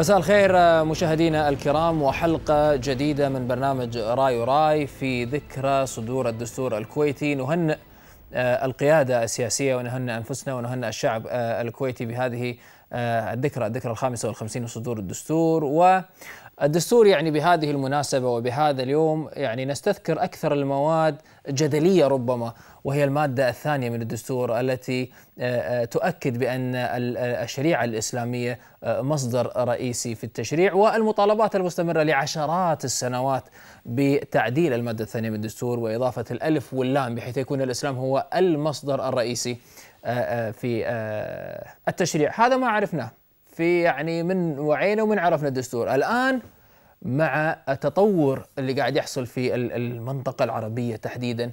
مساء الخير آه، مشاهدينا الكرام وحلقة جديدة من برنامج راي وراي في ذكرى صدور الدستور الكويتي نهنئ آه، القيادة السياسية ونهنئ أنفسنا ونهنئ الشعب آه، الكويتي بهذه الذكرى الذكرى الخامسة والخمسين لصدور الدستور والدستور يعني بهذه المناسبة وبهذا اليوم يعني نستذكر أكثر المواد جدلية ربما وهي المادة الثانية من الدستور التي آه، آه، تؤكد بأن آه، الشريعة الإسلامية مصدر رئيسي في التشريع والمطالبات المستمرة لعشرات السنوات بتعديل المادة الثانية من الدستور وإضافة الألف واللام بحيث يكون الإسلام هو المصدر الرئيسي في التشريع هذا ما عرفناه في يعني من وعينا ومن عرفنا الدستور الآن مع التطور اللي قاعد يحصل في المنطقة العربية تحديدا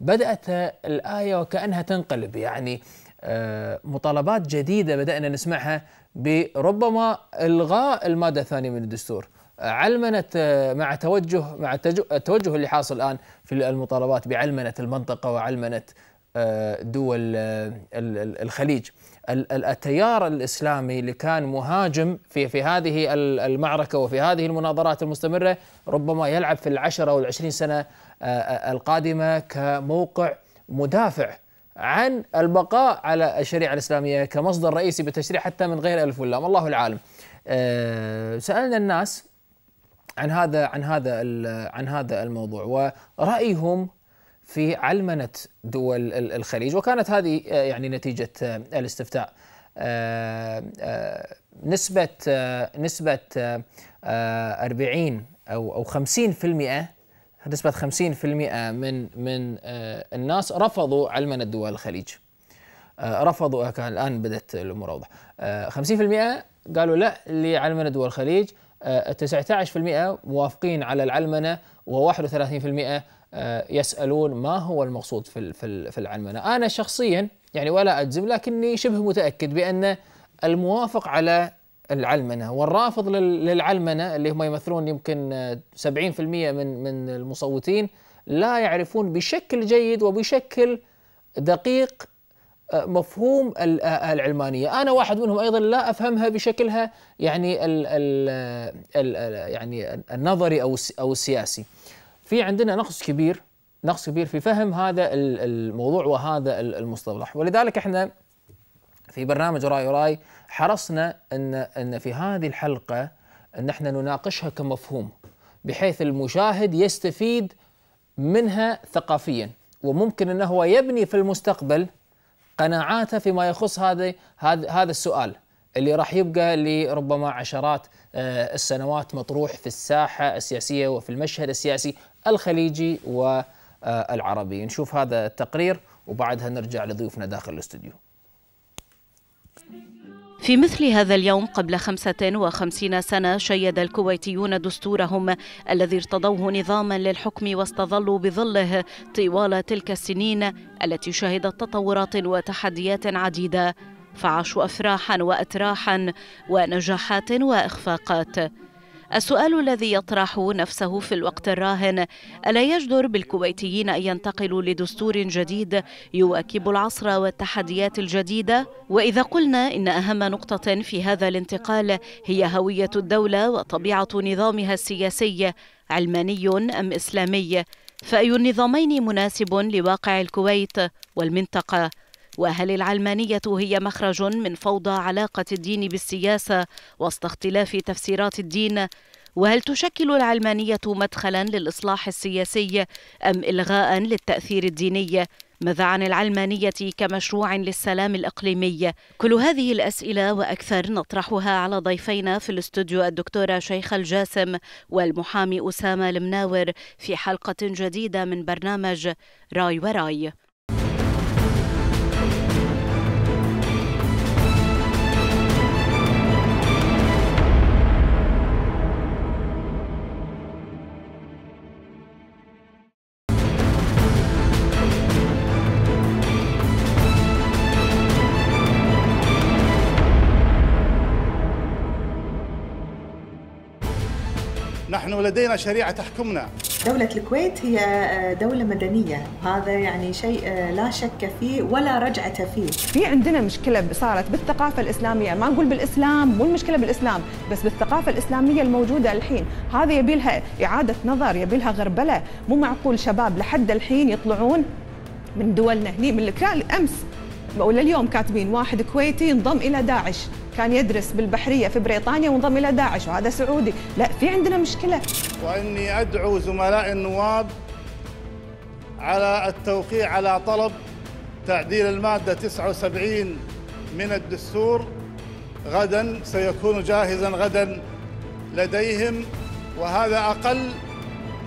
بدأت الآية وكأنها تنقلب يعني آه، مطالبات جديدة بدأنا نسمعها بربما إلغاء المادة الثانية من الدستور علمنة آه، مع توجه مع التوجه اللي حاصل الآن في المطالبات بعلمنة المنطقة وعلمنة آه، دول الخليج التيار الاسلامي اللي كان مهاجم في في هذه المعركه وفي هذه المناظرات المستمره ربما يلعب في العشره والعشرين سنه القادمه كموقع مدافع عن البقاء على الشريعه الاسلاميه كمصدر رئيسي بالتشريع حتى من غير الف ولام الله العالم. آه، سالنا الناس عن هذا عن هذا عن هذا الموضوع ورايهم في علمنه دول الخليج وكانت هذه آه، يعني نتيجه آه، الاستفتاء. نسبه نسبه 40 او او 50% نسبة 50% من من آه، الناس رفضوا علما الدول الخليج آه، رفضوا آه، الآن بدأت الأمور أوضح 50% قالوا لا لعلمنة دول الخليج 19% موافقين على العلمنة و31% يسألون ما هو المقصود في في العلمنة أنا شخصيا يعني ولا أجزم لكني شبه متأكد بأن الموافق على العلمنه والرافض للعلمنه اللي هم يمثلون يمكن 70% من من المصوتين لا يعرفون بشكل جيد وبشكل دقيق آه، مفهوم آه، العلمانيه، انا واحد منهم ايضا لا افهمها بشكلها يعني ال ال الـ يعني النظري او او السياسي. في عندنا نقص كبير نقص كبير في فهم هذا الموضوع وهذا المصطلح، ولذلك احنا في برنامج راي راي حرصنا ان ان في هذه الحلقه ان احنا نناقشها كمفهوم بحيث المشاهد يستفيد منها ثقافيا وممكن انه هو يبني في المستقبل قناعاته فيما يخص هذا هذا السؤال اللي راح يبقى لربما عشرات آه، السنوات مطروح في الساحه السياسيه وفي المشهد السياسي الخليجي والعربي آه، نشوف هذا التقرير وبعدها نرجع لضيوفنا داخل الاستوديو في مثل هذا اليوم قبل 55 سنة شيد الكويتيون دستورهم الذي ارتضوه نظاما للحكم واستظلوا بظله طوال تلك السنين التي شهدت تطورات وتحديات عديدة فعاشوا أفراحا وأتراحا ونجاحات وإخفاقات السؤال الذي يطرح نفسه في الوقت الراهن ألا يجدر بالكويتيين أن ينتقلوا لدستور جديد يواكب العصر والتحديات الجديدة؟ وإذا قلنا إن أهم نقطة في هذا الانتقال هي هوية الدولة وطبيعة نظامها السياسي علماني أم إسلامي؟ فأي النظامين مناسب لواقع الكويت والمنطقة؟ وهل العلمانية هي مخرج من فوضى علاقة الدين بالسياسة وسط اختلاف تفسيرات الدين وهل تشكل العلمانية مدخلا للإصلاح السياسي أم إلغاء للتأثير الديني؟ ماذا عن العلمانية كمشروع للسلام الإقليمي؟ كل هذه الأسئلة وأكثر نطرحها على ضيفينا في الاستوديو الدكتورة شيخ الجاسم والمحامي أسامة المناور في حلقة جديدة من برنامج راي وراي ولدينا شريعة تحكمنا دولة الكويت هي آه، دولة مدنية هذا يعني شيء آه، لا شك فيه ولا رجعة فيه في عندنا مشكلة صارت بالثقافة الإسلامية ما نقول بالإسلام مو المشكلة بالإسلام بس بالثقافة الإسلامية الموجودة الحين هذا يبيلها إعادة نظر يبيلها غربلة مو معقول شباب لحد الحين يطلعون من دولنا هني من الكلام امس ولا اليوم كاتبين واحد كويتي انضم الى داعش كان يدرس بالبحريه في بريطانيا وانضم الى داعش وهذا سعودي لا في عندنا مشكله واني ادعو زملاء النواب على التوقيع على طلب تعديل الماده 79 من الدستور غدا سيكون جاهزا غدا لديهم وهذا اقل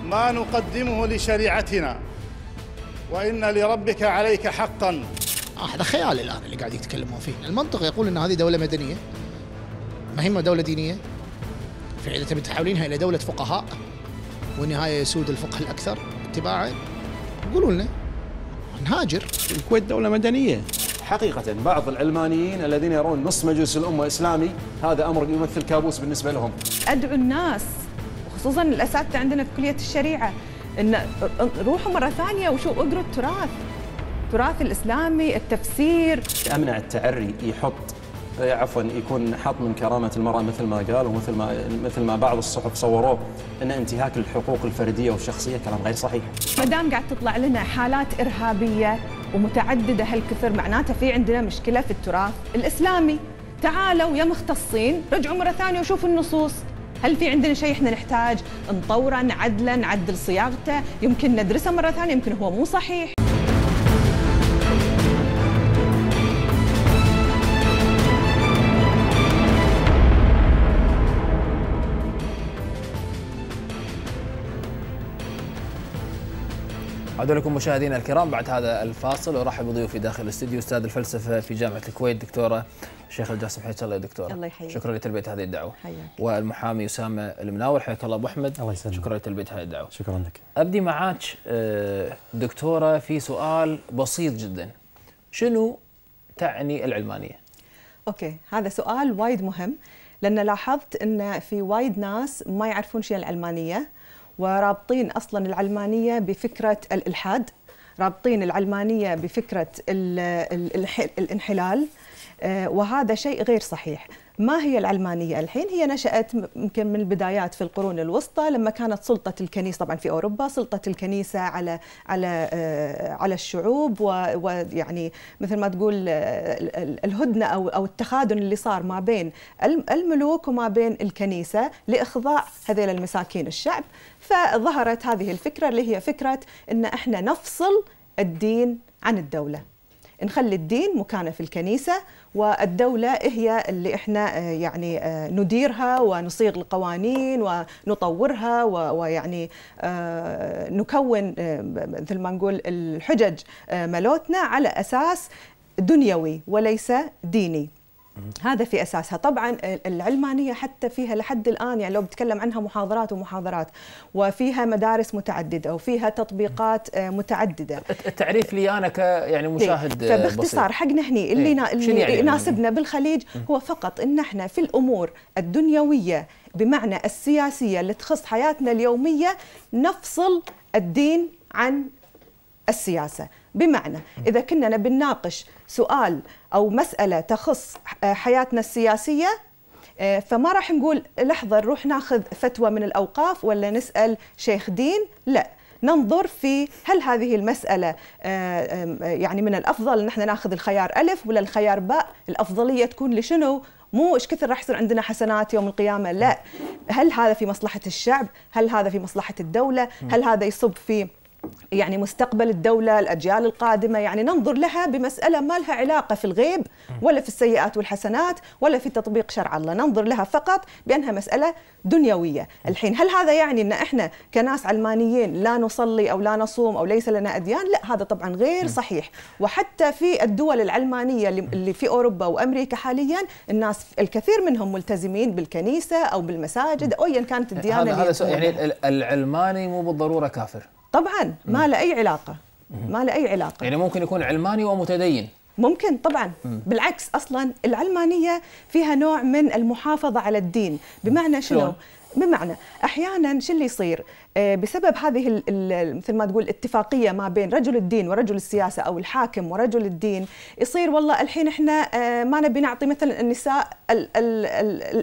ما نقدمه لشريعتنا وان لربك عليك حقا هذا خيال الان اللي قاعد يتكلمون فيه، المنطق يقول ان هذه دوله مدنيه ما هي دوله دينيه فاذا تبي تحولينها الى دوله فقهاء والنهايه يسود الفقه الاكثر اتباعا قولوا لنا نهاجر الكويت دوله مدنيه حقيقة بعض العلمانيين الذين يرون نص مجلس الأمة إسلامي هذا أمر يمثل كابوس بالنسبة لهم أدعو الناس وخصوصا الأساتذة عندنا في كلية الشريعة أن روحوا مرة ثانية وشو اقروا التراث التراث الاسلامي التفسير امنع التعري يحط إيه، عفوا يكون حط من كرامه المراه مثل ما قال ومثل ما مثل ما بعض الصحف صوروه ان انتهاك الحقوق الفرديه والشخصيه كلام غير صحيح. ما دام قاعد تطلع لنا حالات ارهابيه ومتعدده هالكثر معناته في عندنا مشكله في التراث الاسلامي. تعالوا يا مختصين رجعوا مره ثانيه وشوفوا النصوص. هل في عندنا شيء احنا نحتاج نطوره نعدله نعدل صياغته يمكن ندرسه مره ثانيه يمكن هو مو صحيح. أعود لكم مشاهدينا الكرام بعد هذا الفاصل ورحب بضيوفي داخل الاستديو استاذ الفلسفه في جامعه الكويت دكتوره الشيخ الجاسم حياك الله يا دكتوره الله يحييك شكرا لتلبيه هذه الدعوه حياك والمحامي اسامه المناور حياك الله ابو احمد الله يسلمك شكرا لتلبيه هذه الدعوه شكرا لك ابدي معاك آه، دكتوره في سؤال بسيط جدا شنو تعني العلمانيه؟ اوكي هذا سؤال وايد مهم لان لاحظت ان في وايد ناس ما يعرفون شيء العلمانيه ورابطين اصلا العلمانيه بفكره الالحاد رابطين العلمانيه بفكره الانحلال آه، وهذا شيء غير صحيح ما هي العلمانية الحين؟ هي نشأت يمكن من البدايات في القرون الوسطى لما كانت سلطة الكنيسة طبعا في أوروبا سلطة الكنيسة على على آه، على الشعوب ويعني مثل ما تقول آه، الهدنة أو أو التخادن اللي صار ما بين الملوك وما بين الكنيسة لإخضاع هذيل المساكين الشعب فظهرت هذه الفكرة اللي هي فكرة أن احنا نفصل الدين عن الدولة نخلي الدين مكانه في الكنيسة والدولة هي اللي احنا آه، يعني آه، نديرها ونصيغ القوانين ونطورها ويعني آه، نكون مثل ما نقول الحجج ملوتنا على أساس دنيوي وليس ديني هذا في اساسها طبعا العلمانيه حتى فيها لحد الان يعني لو بتكلم عنها محاضرات ومحاضرات وفيها مدارس متعدده وفيها تطبيقات آه، متعدده التعريف لي انا ك يعني إيه، مشاهد فباختصار حقنا هني اللي, يناسبنا إيه، يعني, يعني يناسبنا بالخليج هو فقط ان احنا في الامور الدنيويه بمعنى السياسيه اللي تخص حياتنا اليوميه نفصل الدين عن السياسه بمعنى اذا كنا نناقش سؤال أو مسألة تخص حياتنا السياسية آه، فما راح نقول لحظة نروح ناخذ فتوى من الأوقاف ولا نسأل شيخ دين لا ننظر في هل هذه المسألة آه، يعني من الأفضل ان احنا ناخذ الخيار ألف ولا الخيار باء الأفضلية تكون لشنو مو ايش كثر راح يصير عندنا حسنات يوم القيامه لا هل هذا في مصلحه الشعب هل هذا في مصلحه الدوله هل هذا يصب في يعني مستقبل الدولة الأجيال القادمة يعني ننظر لها بمسألة ما لها علاقة في الغيب ولا في السيئات والحسنات ولا في تطبيق شرع الله ننظر لها فقط بأنها مسألة دنيوية الحين هل هذا يعني أن إحنا كناس علمانيين لا نصلي أو لا نصوم أو ليس لنا أديان لا هذا طبعا غير صحيح وحتى في الدول العلمانية اللي في أوروبا وأمريكا حاليا الناس الكثير منهم ملتزمين بالكنيسة أو بالمساجد أو أيا كانت الديانة هذا, هذا يعني العلماني مو بالضرورة كافر طبعا ما له اي علاقه ما له اي علاقه يعني ممكن يكون علماني ومتدين ممكن طبعا مم. بالعكس اصلا العلمانيه فيها نوع من المحافظه على الدين بمعنى شنو بمعنى احيانا شو اللي يصير آه، بسبب هذه مثل ما تقول اتفاقيه ما بين رجل الدين ورجل السياسه او الحاكم ورجل الدين يصير والله الحين احنا آه، ما نبي نعطي مثلا النساء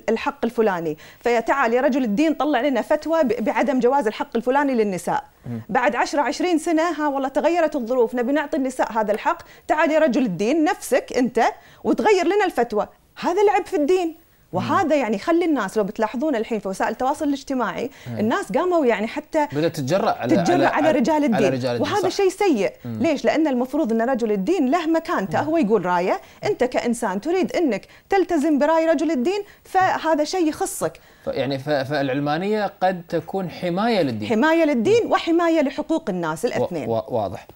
الحق الفلاني فتعال يا رجل الدين طلع لنا فتوى بعدم جواز الحق الفلاني للنساء بعد 10 20 سنه ها والله تغيرت الظروف نبي نعطي النساء هذا الحق تعال يا رجل الدين نفسك انت وتغير لنا الفتوى هذا لعب في الدين وهذا يعني خلي الناس لو بتلاحظون الحين في وسائل التواصل الاجتماعي الناس قاموا يعني حتى بدات تتجرأ على تتجرأ على, على رجال الدين على رجال الدين وهذا شيء سيء ليش لان المفروض ان رجل الدين له مكانته هو يقول رايه انت كانسان تريد انك تلتزم براي رجل الدين فهذا شيء يخصك يعني فالعلمانيه قد تكون حمايه للدين حمايه للدين وحمايه لحقوق الناس الاثنين واضح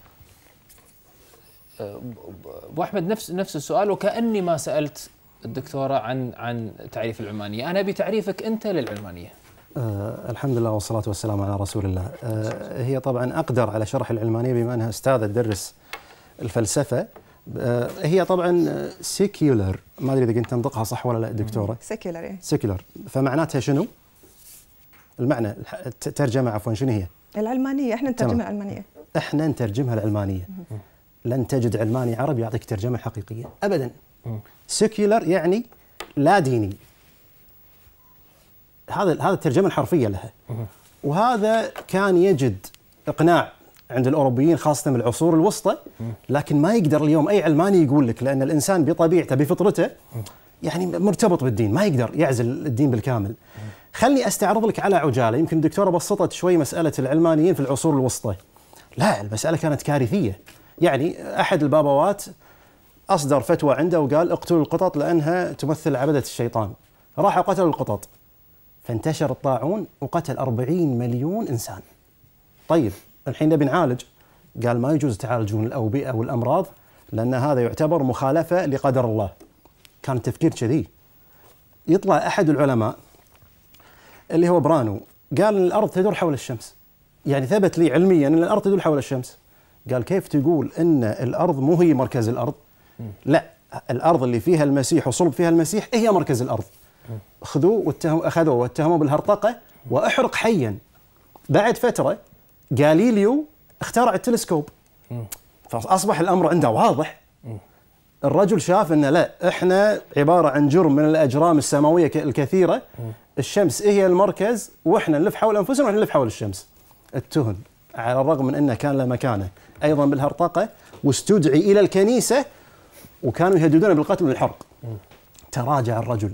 ابو أه، احمد نفس نفس السؤال وكاني ما سالت الدكتوره عن عن تعريف العلمانيه، انا ابي تعريفك انت للعلمانيه. أه الحمد لله والصلاة والسلام على رسول الله أه هي طبعا أقدر على شرح العلمانية بما أنها أستاذة تدرس الفلسفة أه هي طبعا سيكيولر ما أدري إذا كنت أنطقها صح ولا لا دكتورة سيكيولر إيه. سيكيولر فمعناتها شنو؟ المعنى الترجمة عفوا شنو هي؟ العلمانية احنا نترجمها العلمانية احنا نترجمها العلمانية لن تجد علماني عربي يعطيك ترجمة حقيقية أبدا سيكيولر يعني لا ديني هذا هذا الترجمه الحرفيه لها وهذا كان يجد اقناع عند الاوروبيين خاصه من العصور الوسطى لكن ما يقدر اليوم اي علماني يقول لك لان الانسان بطبيعته بفطرته يعني مرتبط بالدين ما يقدر يعزل الدين بالكامل خلني استعرض لك على عجاله يمكن الدكتوره بسطت شوي مساله العلمانيين في العصور الوسطى لا المساله كانت كارثيه يعني احد البابوات اصدر فتوى عنده وقال اقتلوا القطط لانها تمثل عبده الشيطان راحوا قتلوا القطط فانتشر الطاعون وقتل 40 مليون انسان طيب الحين نبي نعالج قال ما يجوز تعالجون الاوبئه والامراض لان هذا يعتبر مخالفه لقدر الله كان تفكير كذي يطلع احد العلماء اللي هو برانو قال ان الارض تدور حول الشمس يعني ثبت لي علميا ان الارض تدور حول الشمس قال كيف تقول ان الارض مو هي مركز الارض لا الارض اللي فيها المسيح وصلب فيها المسيح هي مركز الارض خذوه واتهموا اخذوه واتهموه بالهرطقه واحرق حيا بعد فتره جاليليو اخترع التلسكوب فاصبح الامر عنده واضح الرجل شاف انه لا احنا عباره عن جرم من الاجرام السماويه الكثيره الشمس هي المركز واحنا نلف حول انفسنا واحنا نلف حول الشمس التهن على الرغم من انه كان له مكانه ايضا بالهرطقه واستدعي الى الكنيسه وكانوا يهددون بالقتل والحرق تراجع الرجل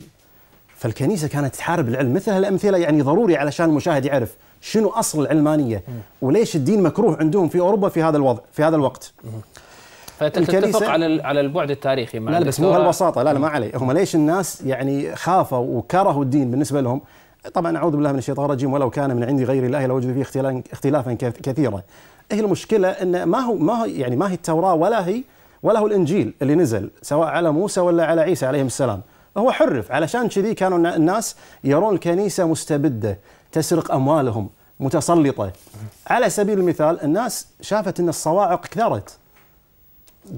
فالكنيسه كانت تحارب العلم مثل هالامثله يعني ضروري علشان المشاهد يعرف شنو اصل العلمانيه وليش الدين مكروه عندهم في اوروبا في هذا الوضع في هذا الوقت فتتفق على على البعد التاريخي مع لا, لا بس مو هالبساطه لا لا ما علي هم ليش الناس يعني خافوا وكرهوا الدين بالنسبه لهم طبعا اعوذ بالله من الشيطان الرجيم ولو كان من عندي غير الله لوجد فيه اختلافا كثيرا هي المشكله ان ما هو ما هو يعني ما هي التوراه ولا هي وله الإنجيل اللي نزل سواء على موسى ولا على عيسى عليهم السلام هو حرف علشان كذي كانوا الناس يرون الكنيسة مستبدة تسرق أموالهم متسلطة على سبيل المثال الناس شافت أن الصواعق كثرت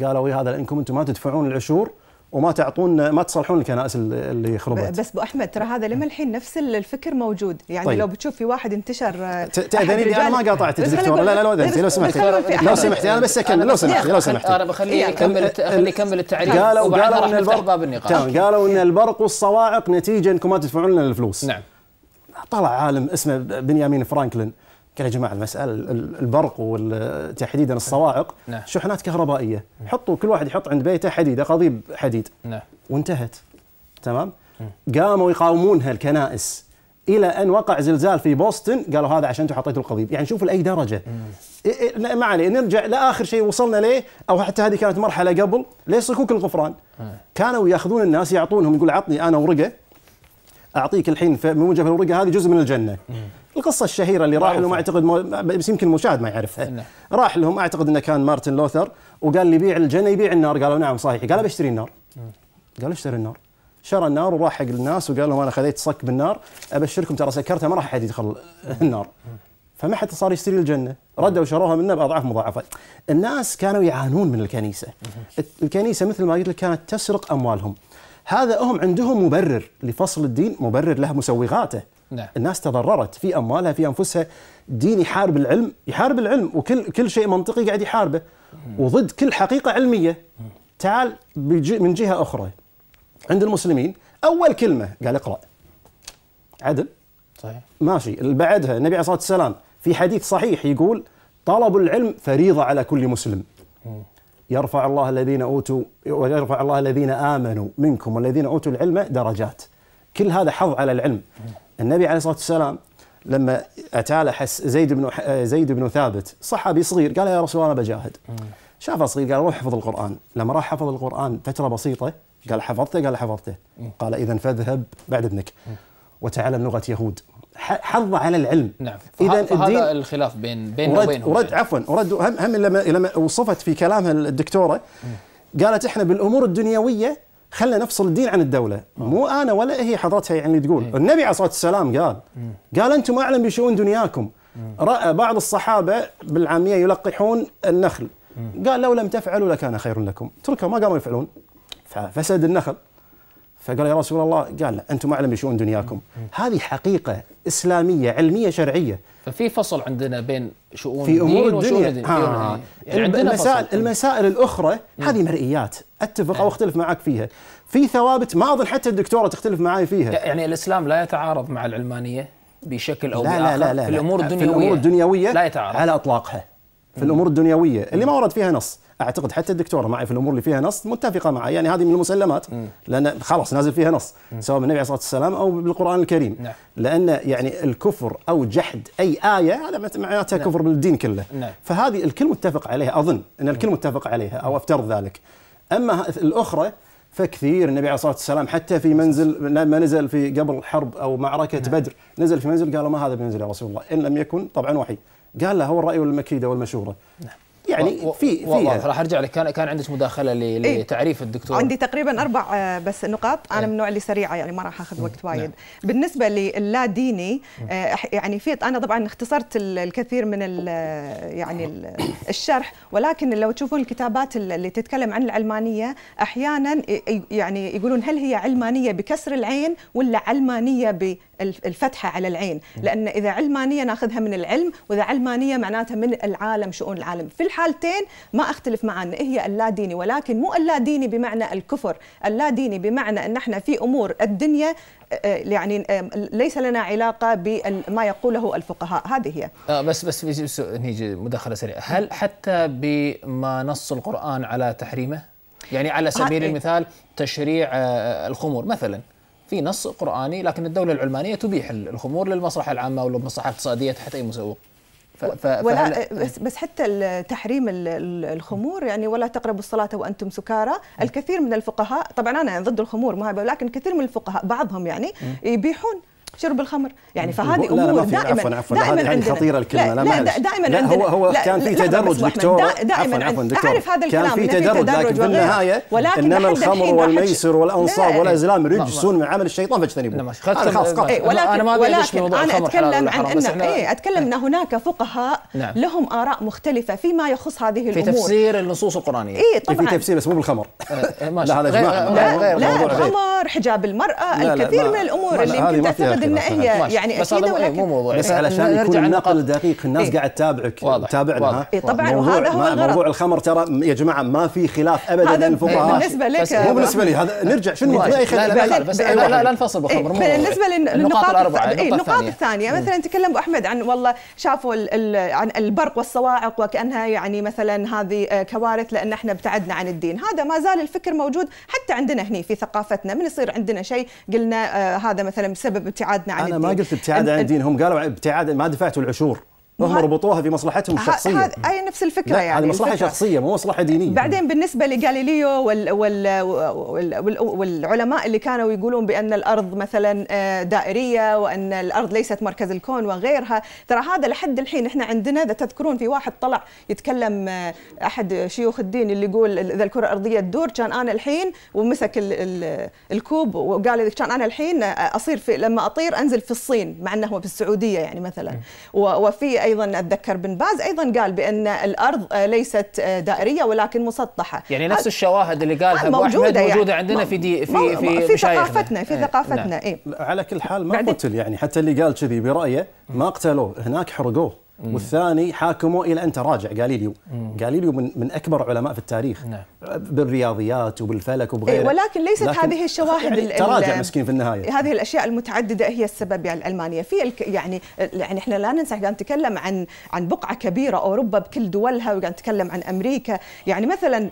قالوا يا إيه هذا لأنكم أنتم ما تدفعون العشور وما تعطون ما تصلحون الكنائس اللي خربت بس ابو احمد ترى هذا لما الحين نفس الفكر موجود يعني طيب. لو بتشوف في واحد انتشر آه، تاذنين انا ما قاطعتك دكتور لا لا لو اذنتي لو سمحتي لو سمحتي انا بس اكمل لو سمحتي لو سمحتي انا بخليه يكمل خليه يكمل التعريف قالوا قالوا ان البرق باب النقاش قالوا ان البرق والصواعق نتيجه انكم ما تدفعون لنا الفلوس نعم طلع عالم اسمه بنيامين فرانكلين قال يا جماعه المساله البرق وتحديدا الصواعق نعم. شحنات كهربائيه نعم. حطوا كل واحد يحط عند بيته حديده قضيب حديد نعم. وانتهت تمام نعم. قاموا يقاومونها الكنائس الى ان وقع زلزال في بوسطن قالوا هذا عشان انتم حطيتوا القضيب يعني شوف لاي درجه إيه ما عليه نرجع لاخر شيء وصلنا ليه او حتى هذه كانت مرحله قبل ليه صكوك الغفران كانوا ياخذون الناس يعطونهم يقول عطني انا ورقه اعطيك الحين من وجهه الورقه هذه جزء من الجنه القصه الشهيره اللي راح لهم اعتقد بس يمكن المشاهد ما يعرفها نعم. راح لهم اعتقد انه كان مارتن لوثر وقال لي بيع الجنه يبيع النار قالوا نعم صحيح قال بشتري النار قالوا اشتري النار شرى النار وراح حق الناس وقال لهم انا خذيت صك بالنار ابشركم ترى سكرتها ما راح احد يدخل النار فما حد صار يشتري الجنه ردوا وشروها منه باضعاف مضاعفه الناس كانوا يعانون من الكنيسه الكنيسه مثل ما قلت لك كانت تسرق اموالهم هذا هم عندهم مبرر لفصل الدين مبرر له مسوغاته نعم. الناس تضررت في اموالها في انفسها دين يحارب العلم يحارب العلم وكل كل شيء منطقي قاعد يحاربه وضد كل حقيقه علميه تعال من جهه اخرى عند المسلمين اول كلمه قال اقرا عدل صحيح ماشي اللي بعدها النبي عليه الصلاه والسلام في حديث صحيح يقول طلب العلم فريضه على كل مسلم يرفع الله الذين اوتوا ويرفع الله الذين امنوا منكم والذين اوتوا العلم درجات كل هذا حظ على العلم النبي عليه الصلاه والسلام لما اتى له زيد بن زيد بن ثابت صحابي صغير قال يا رسول الله انا بجاهد شافه صغير قال روح حفظ القران لما راح حفظ القران فتره بسيطه قال حفظته قال حفظته قال اذا فاذهب بعد ابنك وتعلم لغه يهود حظه على العلم نعم اذا هذا الخلاف بين بيننا ورد وبينهم ورد عفوا ورد هم هم لما لما وصفت في كلامها الدكتوره قالت احنا بالامور الدنيويه خلنا نفصل الدين عن الدوله مو آه. انا ولا هي حضرتها يعني تقول مم. إيه. النبي عليه الصلاه والسلام قال مم. قال انتم اعلم بشؤون دنياكم مم. راى بعض الصحابه بالعاميه يلقحون النخل مم. قال لو لم تفعلوا لكان خير لكم تركوا ما قاموا يفعلون ففسد النخل فقال يا رسول الله قال انتم اعلم بشؤون دنياكم هذه حقيقه اسلاميه علميه شرعيه ففي فصل عندنا بين شؤون في امور الدين الدنيا, الدنيا. آه. يعني عندنا المسائل, فصل. المسائل الاخرى هذه مرئيات اتفق او نعم. اختلف معك فيها في ثوابت ما اظن حتى الدكتوره تختلف معي فيها يعني الاسلام لا يتعارض مع العلمانيه بشكل او لا باخر لا لا لا في الامور الدنيويه في الامور الدنيويه لا يتعارض على اطلاقها في الامور الدنيويه اللي ما ورد فيها نص اعتقد حتى الدكتوره معي في الامور اللي فيها نص متفقه معي يعني هذه من المسلمات لان خلاص نازل فيها نص سواء بالنبي عليه الصلاه والسلام او بالقران الكريم نعم. لان يعني الكفر او جحد اي ايه هذا معناتها نعم. كفر بالدين كله نعم. فهذه الكل متفق عليها اظن ان الكل متفق عليها او افترض ذلك اما الاخرى فكثير النبي عليه الصلاه والسلام حتى في منزل لما نزل في قبل حرب او معركه نعم. بدر نزل في منزل قالوا ما هذا بمنزل يا رسول الله ان لم يكن طبعا وحي قال له هو الراي والمكيده والمشوره نعم. يعني في في واضح يعني. راح ارجع لك كان كان عندك مداخله إيه. لتعريف الدكتور عندي تقريبا اربع آه، بس نقاط انا إيه. من النوع اللي سريعه يعني ما راح اخذ وقت وايد نعم. بالنسبه لللا ديني آه، يعني في انا طبعا اختصرت الكثير من يعني الشرح ولكن لو تشوفون الكتابات اللي تتكلم عن العلمانيه احيانا يعني يقولون هل هي علمانيه بكسر العين ولا علمانيه الفتحه على العين لان اذا علمانيه ناخذها من العلم واذا علمانيه معناتها من العالم شؤون العالم في الحالتين ما اختلف مع ان إيه هي اللاديني ولكن مو اللاديني بمعنى الكفر اللاديني بمعنى ان احنا في امور الدنيا آه، آه، يعني آه، ليس لنا علاقه بما يقوله الفقهاء هذه هي بس بس نيجي مداخله سريعه هل حتى بما نص القران على تحريمه يعني على سبيل إيه. المثال تشريع الخمور مثلا في نص قرآني لكن الدولة العلمانية تبيح الخمور للمصلحة العامة وللمصلحة الاقتصادية تحت أي مسوق ف... ولا بس حتى تحريم الخمور يعني ولا تقربوا الصلاة وأنتم سكارى الكثير من الفقهاء طبعا أنا ضد الخمور ما لكن كثير من الفقهاء بعضهم يعني يبيحون شرب الخمر يعني فهذه امور لا لا ما في دائما عفوا عفوا دائما يعني خطيره الكلمه لا, لا لا دائما لا عندنا هو هو كان في تدرج دكتور عفوا عفوا دكتور اعرف هذا الكلام كان في تدرج لكن في النهايه ولكن انما الخمر والميسر والانصاب والازلام رجس من عمل الشيطان فاجتنبوه انا خلاص إيه، موضوع الخمر انا اتكلم عن ان إيه، اتكلم ان هناك فقهاء نعم. لهم اراء مختلفه فيما يخص هذه الامور في تفسير النصوص القرانيه اي إيه، طبعا في تفسير بس مو بالخمر لا هذا لا الخمر حجاب المراه الكثير من الامور اللي يمكن تعتقد قلنا هي يعني بس هذا ولكن مو موضوع بس علشان نرجع يكون النقل دقيق الناس إيه؟ قاعد تتابعك تتابعنا ايه طبعا موضوع هذا هو الغرض موضوع الخمر ترى يا جماعه ما في خلاف ابدا الفقهاء بالنسبه لك مو بالنسبه لي هذا نرجع شنو لا لا لا لا ننفصل بالخمر إيه، بالنسبه للنقاط الاربعه إيه، النقاط الثانيه مثلا تكلم ابو احمد عن والله شافوا عن البرق والصواعق وكانها يعني مثلا هذه آه، كوارث لان احنا ابتعدنا عن الدين هذا ما زال الفكر موجود حتى عندنا هنا في ثقافتنا من يصير عندنا شيء قلنا آه، هذا مثلا بسبب ابتعاد ابتعادنا عن أنا الدين أنا ما قلت ابتعاد عن الدين هم قالوا ابتعاد ما دفعتوا العشور هم ربطوها في مصلحتهم الشخصيه هذا أي نفس الفكره يعني هذه مصلحه الفكرة. شخصيه مو مصلحه دينيه بعدين بالنسبه لجاليليو وال وال وال وال والعلماء اللي كانوا يقولون بان الارض مثلا آه، دائريه وان الارض ليست مركز الكون وغيرها ترى هذا لحد الحين احنا عندنا اذا تذكرون في واحد طلع يتكلم آه، احد شيوخ الدين اللي يقول اذا الكره الارضيه تدور كان انا الحين ومسك ال ال الكوب وقال اذا كان انا الحين اصير في لما اطير انزل في الصين مع انه هو في السعودية يعني مثلا وفي ايضا اتذكر بن باز ايضا قال بان الارض ليست دائريه ولكن مسطحه يعني نفس الشواهد اللي قالها ابو احمد موجوده, يعني موجودة عندنا في دي في في, في ثقافتنا في إيه. ثقافتنا نعم. إيه؟ على كل حال ما قتل يعني حتى اللي قال كذي برايه ما قتلوه هناك حرقوه مم. والثاني حاكمه الى ان تراجع غاليليو غاليليو من, من اكبر علماء في التاريخ نعم. بالرياضيات وبالفلك وبغيره إيه ولكن ليست لكن هذه الشواهد يعني تراجع مسكين في النهايه هذه الاشياء المتعدده هي السبب يعني الالمانيه في الك يعني يعني احنا لا ننسى قاعد نتكلم عن عن بقعه كبيره اوروبا بكل دولها وقاعد نتكلم عن امريكا يعني مثلا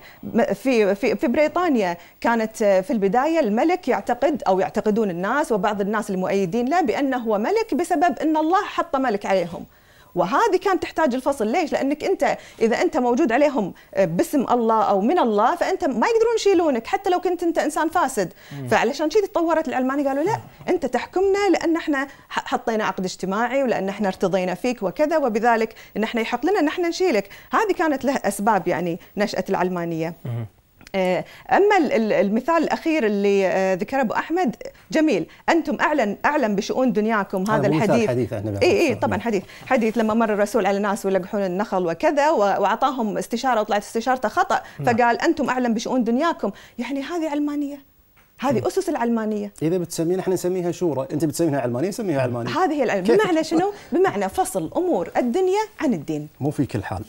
في في في بريطانيا كانت في البدايه الملك يعتقد او يعتقدون الناس وبعض الناس المؤيدين له بانه هو ملك بسبب ان الله حط ملك عليهم وهذه كانت تحتاج الفصل ليش لانك انت اذا انت موجود عليهم آه، باسم الله او من الله فانت ما يقدرون يشيلونك حتى لو كنت انت انسان فاسد فعلشان كذي تطورت العلماني قالوا لا انت تحكمنا لان احنا حطينا عقد اجتماعي ولان احنا ارتضينا فيك وكذا وبذلك ان احنا يحق لنا ان احنا نشيلك هذه كانت له اسباب يعني نشاه العلمانيه آه، اما المثال الاخير اللي آه، ذكره ابو احمد جميل انتم اعلن اعلن بشؤون دنياكم هذا الحديث حديث اي اي طبعا حديث حديث لما مر الرسول على الناس ولقحون النخل وكذا واعطاهم استشاره وطلعت استشارته خطا نعم. فقال انتم اعلم بشؤون دنياكم يعني هذه علمانيه هذه نعم. اسس العلمانيه اذا بتسمينها احنا نسميها شورى انت بتسميها علمانيه سميها علمانيه هذه هي العلمانيه بمعنى شنو بمعنى فصل امور الدنيا عن الدين مو في كل حال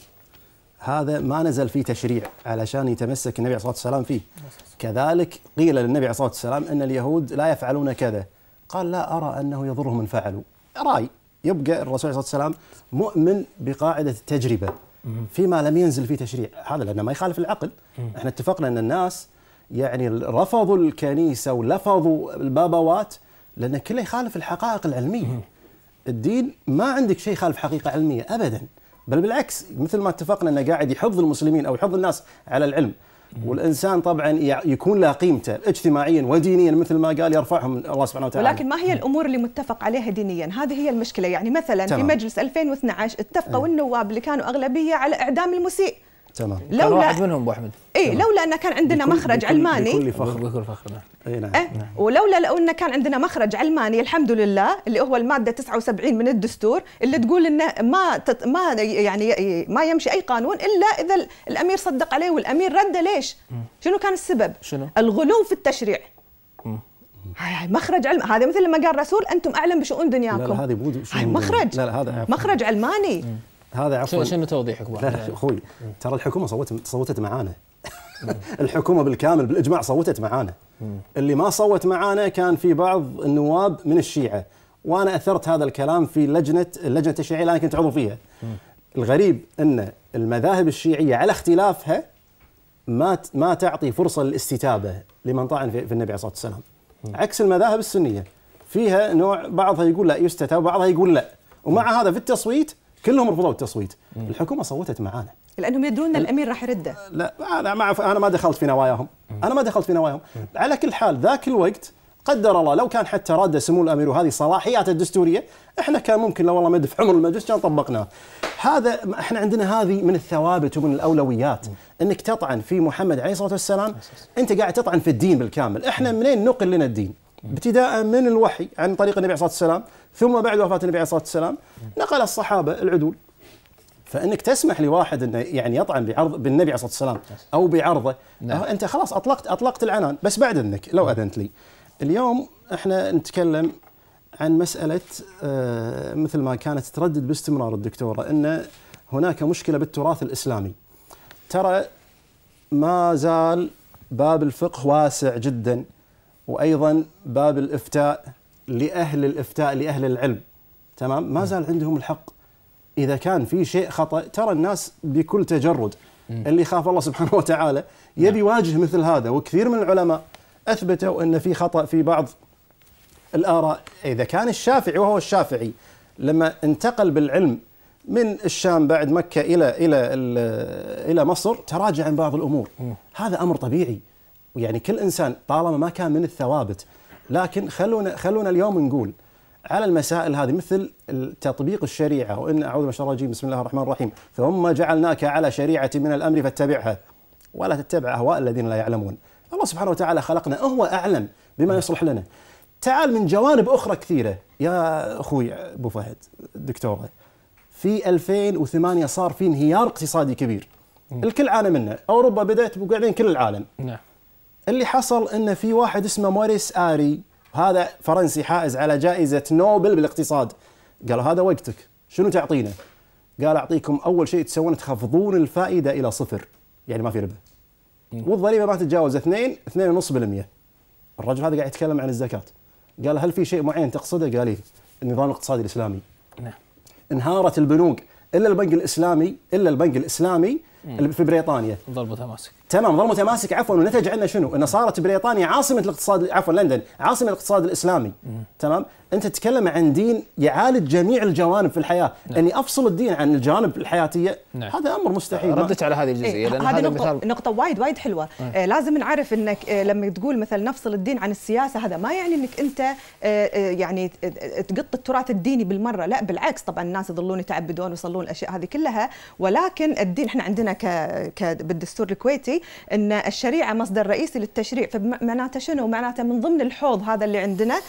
هذا ما نزل فيه تشريع علشان يتمسك النبي عليه الصلاه والسلام فيه. كذلك قيل للنبي عليه الصلاه والسلام ان اليهود لا يفعلون كذا. قال لا ارى انه يضرهم ان فعلوا. راي يبقى الرسول عليه الصلاه والسلام مؤمن بقاعده التجربه فيما لم ينزل فيه تشريع، هذا لانه ما يخالف العقل. احنا اتفقنا ان الناس يعني رفضوا الكنيسه ولفظوا البابوات لان كله يخالف الحقائق العلميه. الدين ما عندك شيء يخالف حقيقه علميه ابدا. بل بالعكس مثل ما اتفقنا انه قاعد يحض المسلمين او يحض الناس على العلم والانسان طبعا يكون له قيمته اجتماعيا ودينيا مثل ما قال يرفعهم الله سبحانه وتعالى ولكن ما هي الامور اللي متفق عليها دينيا هذه هي المشكله يعني مثلا تمام. في مجلس 2012 اتفقوا إيه. النواب اللي كانوا اغلبيه على اعدام المسيء تمام لو واحد منهم ابو احمد اي لولا ان كان عندنا بكل مخرج بكل علماني بكل فخر بكل فخر نعم. اي نعم, إيه؟ نعم. ولولا لو ان كان عندنا مخرج علماني الحمد لله اللي هو الماده 79 من الدستور اللي تقول انه ما تط... ما يعني ما يمشي اي قانون الا اذا الامير صدق عليه والامير رده ليش؟ شنو كان السبب؟ شنو؟ الغلو في التشريع هاي مخرج علم هذا مثل ما قال رسول انتم اعلم بشؤون دنياكم لا, لا هذه مخرج لا لا هذا مخرج علماني هذا عفوا شنو توضيحك لا لا يعني. اخوي ترى الحكومه صوتت صوتت معانا الحكومه بالكامل بالاجماع صوتت معانا اللي ما صوت معانا كان في بعض النواب من الشيعه وانا اثرت هذا الكلام في لجنه اللجنه الشيعيه اللي انا كنت عضو فيها الغريب ان المذاهب الشيعيه على اختلافها ما ما تعطي فرصه للاستتابه لمن طعن في النبي عليه الصلاه والسلام عكس المذاهب السنيه فيها نوع بعضها يقول لا يستتاب وبعضها يقول لا ومع هذا في التصويت كلهم رفضوا التصويت الحكومه صوتت معانا لانهم يدرون ان الامير راح يرده لا انا ما انا ما دخلت في نواياهم انا ما دخلت في نواياهم على كل حال ذاك الوقت قدر الله لو كان حتى راد سمو الامير وهذه صلاحياته الدستوريه احنا كان ممكن لو والله مد في عمر المجلس كان طبقناه. هذا احنا عندنا هذه من الثوابت ومن الاولويات انك تطعن في محمد عليه الصلاه والسلام انت قاعد تطعن في الدين بالكامل، احنا منين نقل لنا الدين؟ ابتداء من الوحي عن طريق النبي عليه الصلاه والسلام ثم بعد وفاه النبي عليه الصلاه والسلام نقل الصحابه العدول فانك تسمح لواحد انه يعني يطعن بعرض بالنبي عليه الصلاه والسلام او بعرضه نعم. أه، انت خلاص اطلقت اطلقت العنان بس بعد اذنك لو اذنت لي اليوم احنا نتكلم عن مساله أه، مثل ما كانت تردد باستمرار الدكتوره ان هناك مشكله بالتراث الاسلامي ترى ما زال باب الفقه واسع جدا وايضا باب الافتاء لاهل الافتاء لاهل العلم تمام ما زال عندهم الحق اذا كان في شيء خطا ترى الناس بكل تجرد اللي خاف الله سبحانه وتعالى يبي نعم. يواجه مثل هذا وكثير من العلماء اثبتوا ان في خطا في بعض الاراء اذا كان الشافعي وهو الشافعي لما انتقل بالعلم من الشام بعد مكه الى الى الى مصر تراجع عن بعض الامور هذا امر طبيعي يعني كل انسان طالما ما كان من الثوابت لكن خلونا خلونا اليوم نقول على المسائل هذه مثل تطبيق الشريعه وان اعوذ بالله الرجيم بسم الله الرحمن الرحيم ثم جعلناك على شريعه من الامر فاتبعها ولا تتبع اهواء الذين لا يعلمون الله سبحانه وتعالى خلقنا هو اعلم بما يصلح لنا تعال من جوانب اخرى كثيره يا اخوي ابو فهد دكتوره في 2008 صار في انهيار اقتصادي كبير الكل عانى منه اوروبا بدات وقاعدين كل العالم نعم اللي حصل ان في واحد اسمه موريس اري هذا فرنسي حائز على جائزه نوبل بالاقتصاد قالوا هذا وقتك شنو تعطينا؟ قال اعطيكم اول شيء تسوون تخفضون الفائده الى صفر يعني ما في ربا والضريبه ما تتجاوز 2 2.5% الرجل هذا قاعد يتكلم عن الزكاه قال هل في شيء معين تقصده؟ قال لي إيه، النظام الاقتصادي الاسلامي نعم انهارت البنوك الا البنك الاسلامي الا البنك الاسلامي في بريطانيا ضربه ماسك تمام ظل متماسك عفوا ونتج عنه شنو؟ انه صارت بريطانيا عاصمه الاقتصاد عفوا لندن عاصمه الاقتصاد الاسلامي تمام؟ انت تتكلم عن دين يعالج جميع الجوانب في الحياه، نعم. اني افصل الدين عن الجانب الحياتيه نعم. هذا امر مستحيل ردت على هذه الجزئيه إيه. لان هذه نقطه, مثال... نقطة وايد وايد حلوه، آه. لازم نعرف انك إيه، لما تقول مثلا نفصل الدين عن السياسه هذا ما يعني انك انت إيه، إيه، يعني تقط التراث الديني بالمره، لا بالعكس طبعا الناس يظلون يتعبدون ويصلون الاشياء هذه كلها، ولكن الدين احنا عندنا ك... ك... بالدستور الكويتي ان الشريعه مصدر رئيسي للتشريع فمعناته شنو معناته من ضمن الحوض هذا اللي عندنا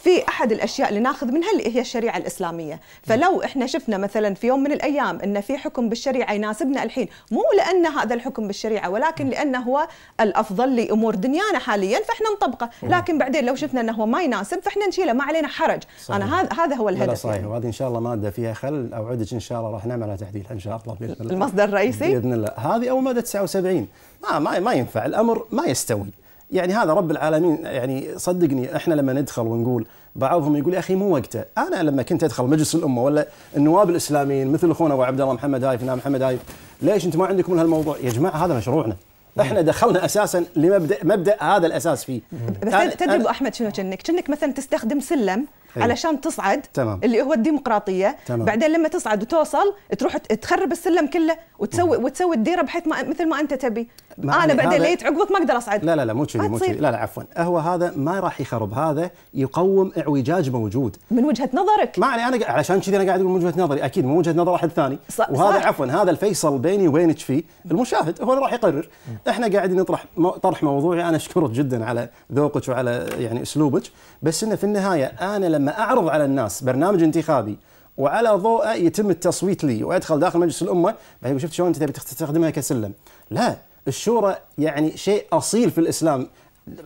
في احد الاشياء اللي ناخذ منها اللي هي الشريعه الاسلاميه، فلو احنا شفنا مثلا في يوم من الايام ان في حكم بالشريعه يناسبنا الحين، مو لان هذا الحكم بالشريعه ولكن لانه هو الافضل لامور دنيانا حاليا فاحنا نطبقه، لكن بعدين لو شفنا انه هو ما يناسب فاحنا نشيله ما علينا حرج، صحيح. انا هذا هذا هو الهدف. لا صحيح يعني. وهذه ان شاء الله ماده فيها خل اوعدك ان شاء الله راح نعمل على تحديدها ان شاء الله باذن الله. المصدر الرئيسي باذن الله، هذه او ماده 79 ما, ما ينفع الامر ما يستوي. يعني هذا رب العالمين يعني صدقني احنا لما ندخل ونقول بعضهم يقول يا اخي مو وقته، انا لما كنت ادخل مجلس الامه ولا النواب الاسلاميين مثل اخونا ابو عبد الله محمد هايف نعم محمد هايف ليش انتم ما عندكم هالموضوع؟ يا جماعه هذا مشروعنا احنا دخلنا اساسا لمبدا مبدا هذا الاساس فيه بس تدري ابو احمد شنو كنك؟ كنك مثلا تستخدم سلم أيه. علشان تصعد تمام. اللي هو الديمقراطيه تمام. بعدين لما تصعد وتوصل تروح تخرب السلم كله وتسوي مم. وتسوي الديره بحيث ما مثل ما انت تبي ما انا بعدين ليت عقبك ما اقدر اصعد لا لا لا مو كذي مو كذي لا لا عفوا هو هذا ما راح يخرب هذا يقوم اعوجاج موجود من وجهه نظرك ما علي انا علشان كذي انا قاعد اقول من وجهه نظري اكيد مو وجهه نظر واحد ثاني صح وهذا صح. عفوا هذا الفيصل بيني وبينك فيه المشاهد هو اللي راح يقرر احنا قاعدين نطرح طرح موضوعي انا اشكرك جدا على ذوقك وعلى يعني اسلوبك بس انه في النهايه انا لما لما اعرض على الناس برنامج انتخابي وعلى ضوءه يتم التصويت لي وادخل داخل مجلس الامه بعدين شفت شلون انت تبي تستخدمها كسلم لا الشورى يعني شيء اصيل في الاسلام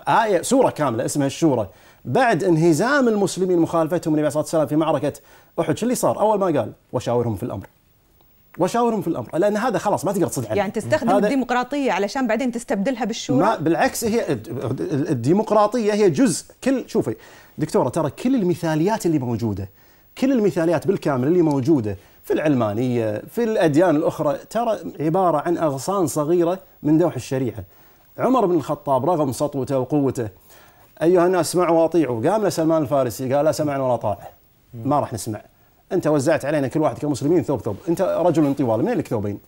آية سورة كاملة اسمها الشورى بعد انهزام المسلمين مخالفتهم النبي صلى الله عليه وسلم في معركة أحد شو اللي صار أول ما قال وشاورهم في الأمر وشاورهم في الامر لان هذا خلاص ما تقدر تصد عليه يعني تستخدم الديمقراطيه علشان بعدين تستبدلها بالشورى ما بالعكس هي الديمقراطيه هي جزء كل شوفي دكتوره ترى كل المثاليات اللي موجوده كل المثاليات بالكامل اللي موجوده في العلمانيه في الاديان الاخرى ترى عباره عن اغصان صغيره من دوح الشريعه. عمر بن الخطاب رغم سطوته وقوته ايها الناس اسمعوا واطيعوا، قام له سلمان الفارسي قال لا سمعنا ولا طاعه ما راح نسمع. انت وزعت علينا كل واحد كمسلمين ثوب ثوب، انت رجل طوال من ثوبين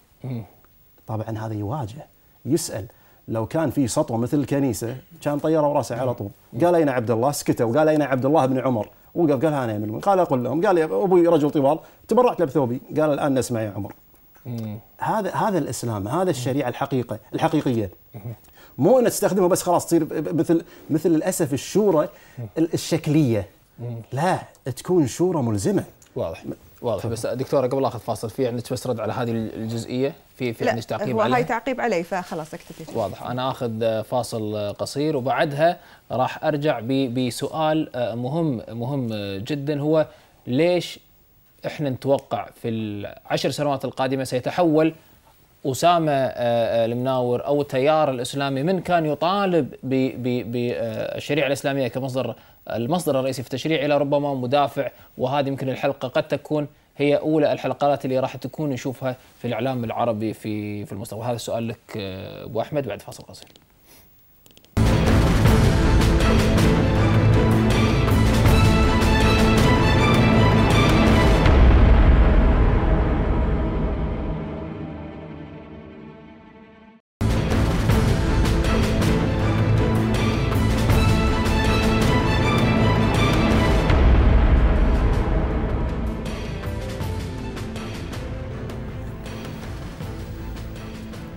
طبعا هذا يواجه يسال لو كان في سطوه مثل الكنيسه كان طيروا راسه على طول قال اين عبد الله سكتوا قال اين عبد الله بن عمر وقف قال انا من قال اقول لهم قال يا ابوي رجل طوال تبرعت له بثوبي قال الان نسمع يا عمر هذا هذا الاسلام هذا الشريعه الحقيقه الحقيقيه مو ان تستخدمه بس خلاص تصير مثل مثل للاسف الشوره الشكليه لا تكون شوره ملزمه واضح واضح بس دكتوره قبل اخذ فاصل في عندك بس رد على هذه الجزئيه في في عندك تعقيب عليه هاي تعقيب علي فخلاص اكتفي واضح انا اخذ فاصل قصير وبعدها راح ارجع بسؤال آه، مهم مهم جدا هو ليش احنا نتوقع في العشر سنوات القادمه سيتحول اسامه آه، آه، المناور او التيار الاسلامي من كان يطالب بالشريعه الاسلاميه كمصدر المصدر الرئيسي في التشريع الى ربما مدافع وهذه يمكن الحلقه قد تكون هي اولى الحلقات اللي راح تكون نشوفها في الاعلام العربي في في المستوى هذا السؤال لك ابو احمد بعد فاصل قصير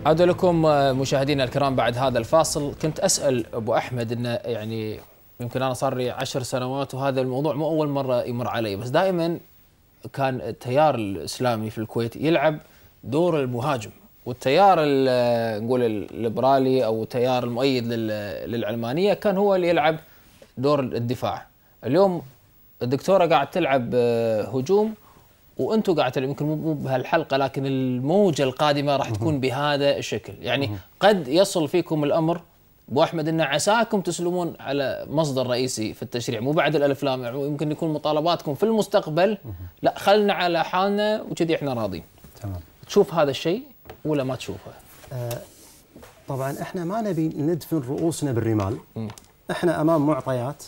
عودة لكم آه، مشاهدينا الكرام بعد هذا الفاصل كنت أسأل أبو أحمد أنه يعني يمكن أنا صار لي عشر سنوات وهذا الموضوع مو أول مرة يمر علي بس دائما كان التيار الإسلامي في الكويت يلعب دور المهاجم والتيار آه، نقول الليبرالي أو التيار المؤيد للعلمانية كان هو اللي يلعب دور الدفاع اليوم الدكتورة قاعد تلعب آه، هجوم وانتم قاعد يمكن مو بهالحلقه لكن الموجه القادمه راح تكون بهذا الشكل، يعني قد يصل فيكم الامر ابو احمد ان عساكم تسلمون على مصدر رئيسي في التشريع مو بعد الالف لامع يعني يمكن يكون مطالباتكم في المستقبل لا خلنا على حالنا وكذي احنا راضين. تمام. تشوف هذا الشيء ولا ما تشوفه؟ أه طبعا احنا ما نبي ندفن رؤوسنا بالرمال. م. احنا امام معطيات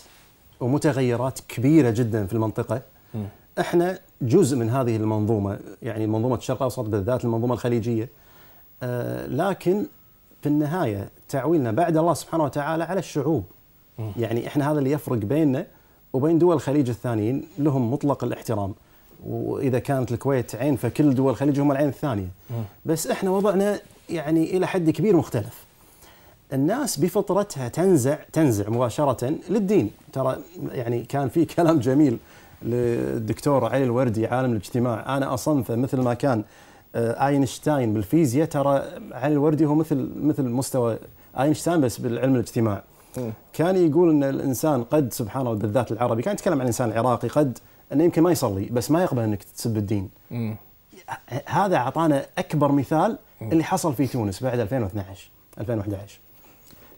ومتغيرات كبيره جدا في المنطقه. م. احنا جزء من هذه المنظومه يعني منظومه الشرق الاوسط بالذات المنظومه الخليجيه آه، لكن في النهايه تعويلنا بعد الله سبحانه وتعالى على الشعوب يعني احنا هذا اللي يفرق بيننا وبين دول الخليج الثانيين لهم مطلق الاحترام واذا كانت الكويت عين فكل دول الخليج هم العين الثانيه بس احنا وضعنا يعني الى حد كبير مختلف الناس بفطرتها تنزع تنزع مباشره للدين ترى يعني كان في كلام جميل للدكتور علي الوردي عالم الاجتماع انا اصنفه مثل ما كان آه، اينشتاين بالفيزياء ترى علي الوردي هو مثل مثل مستوى اينشتاين بس بالعلم الاجتماع كان يقول ان الانسان قد سبحان الله بالذات العربي كان يتكلم عن الانسان العراقي قد انه يمكن ما يصلي بس ما يقبل انك تسب الدين هذا اعطانا اكبر مثال اللي حصل في تونس بعد 2012 2011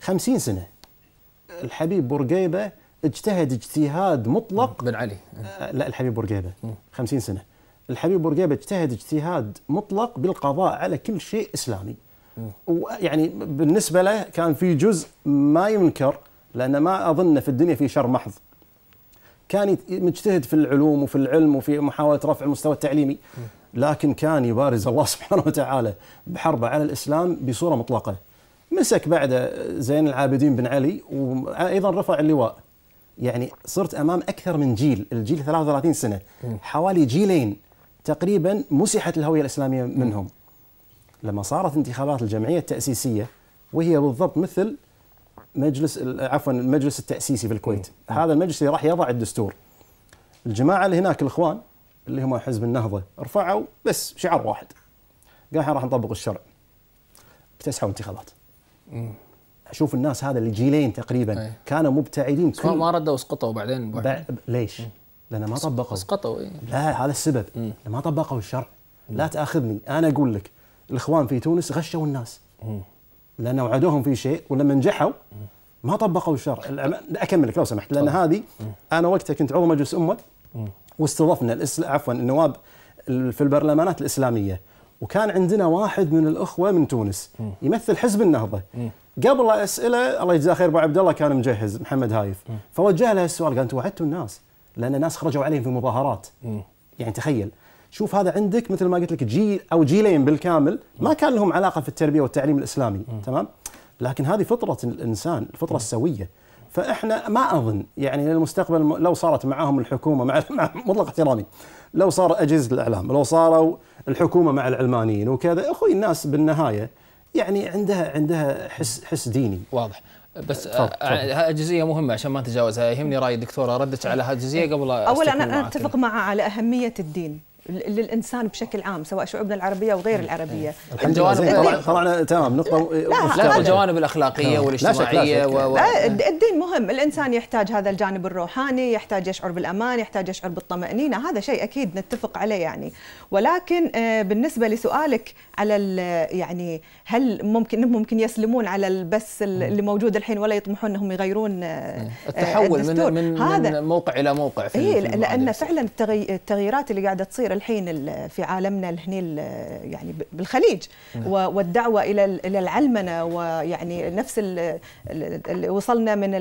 50 سنه الحبيب بورقيبه اجتهد اجتهاد مطلق بن علي آه، لا الحبيب بورقيبه 50 سنه الحبيب بورقيبه اجتهد اجتهاد مطلق بالقضاء على كل شيء اسلامي ويعني بالنسبه له كان في جزء ما ينكر لان ما اظن في الدنيا في شر محض كان مجتهد في العلوم وفي العلم وفي محاوله رفع المستوى التعليمي لكن كان يبارز الله سبحانه وتعالى بحربه على الاسلام بصوره مطلقه مسك بعده زين العابدين بن علي وايضا رفع اللواء يعني صرت امام اكثر من جيل، الجيل 33 سنه، حوالي جيلين تقريبا مسحت الهويه الاسلاميه منهم. لما صارت انتخابات الجمعيه التاسيسيه وهي بالضبط مثل مجلس عفوا المجلس التاسيسي في الكويت، هذا المجلس اللي راح يضع الدستور. الجماعه اللي هناك الاخوان اللي هم حزب النهضه رفعوا بس شعار واحد. قال احنا راح نطبق الشرع. اكتسحوا انتخابات. اشوف الناس هذا الجيلين تقريبا أي. كانوا مبتعدين كل ما ردوا وسقطوا بعدين بع... ليش؟ إيه. لان ما طبقوا اسقطوا إيه. لا هذا السبب إيه. ما طبقوا الشرع لا تاخذني انا اقول لك الاخوان في تونس غشوا الناس لان وعدوهم في شيء ولما نجحوا ما طبقوا الشرع اكمل لك لو سمحت لان هذه انا وقتها كنت عضو مجلس امه واستضفنا عفوا النواب في البرلمانات الاسلاميه وكان عندنا واحد من الاخوه من تونس يمثل حزب النهضه قبل اساله الله يجزاه خير ابو عبد الله كان مجهز محمد هايف فوجه له السؤال قال انت وعدتوا الناس لان الناس خرجوا عليهم في مظاهرات يعني تخيل شوف هذا عندك مثل ما قلت لك جيل او جيلين بالكامل ما كان لهم علاقه في التربيه والتعليم الاسلامي تمام لكن هذه فطره الانسان الفطره السويه فاحنا ما اظن يعني للمستقبل لو صارت معاهم الحكومه مع مطلق احترامي لو صار اجهزه الاعلام لو صاروا الحكومه مع العلمانيين وكذا اخوي الناس بالنهايه يعني عندها عندها حس حس ديني واضح بس آه، آه، هذه جزئيه مهمه عشان ما نتجاوزها يهمني راي الدكتوره ردت على هذه الجزئيه قبل اولا انا اتفق معها على اهميه الدين للانسان بشكل عام سواء شعوبنا العربيه وغير إيه. العربيه إيه. الحمد لله تمام نقطه لا, لا الجوانب الاخلاقيه والاجتماعيه و... الدين مهم الانسان يحتاج هذا الجانب الروحاني يحتاج يشعر بالامان يحتاج يشعر بالطمانينه هذا شيء اكيد نتفق عليه يعني ولكن آه، بالنسبه لسؤالك على يعني هل ممكن ممكن يسلمون على بس اللي موجود الحين ولا يطمحون انهم يغيرون آه، آه، التحول من من, هذا من موقع الى موقع في إيه لان فعلا التغييرات اللي قاعده تصير الحين في عالمنا هنا يعني بالخليج نعم. والدعوه الى الى العلمنه ويعني نفس اللي وصلنا من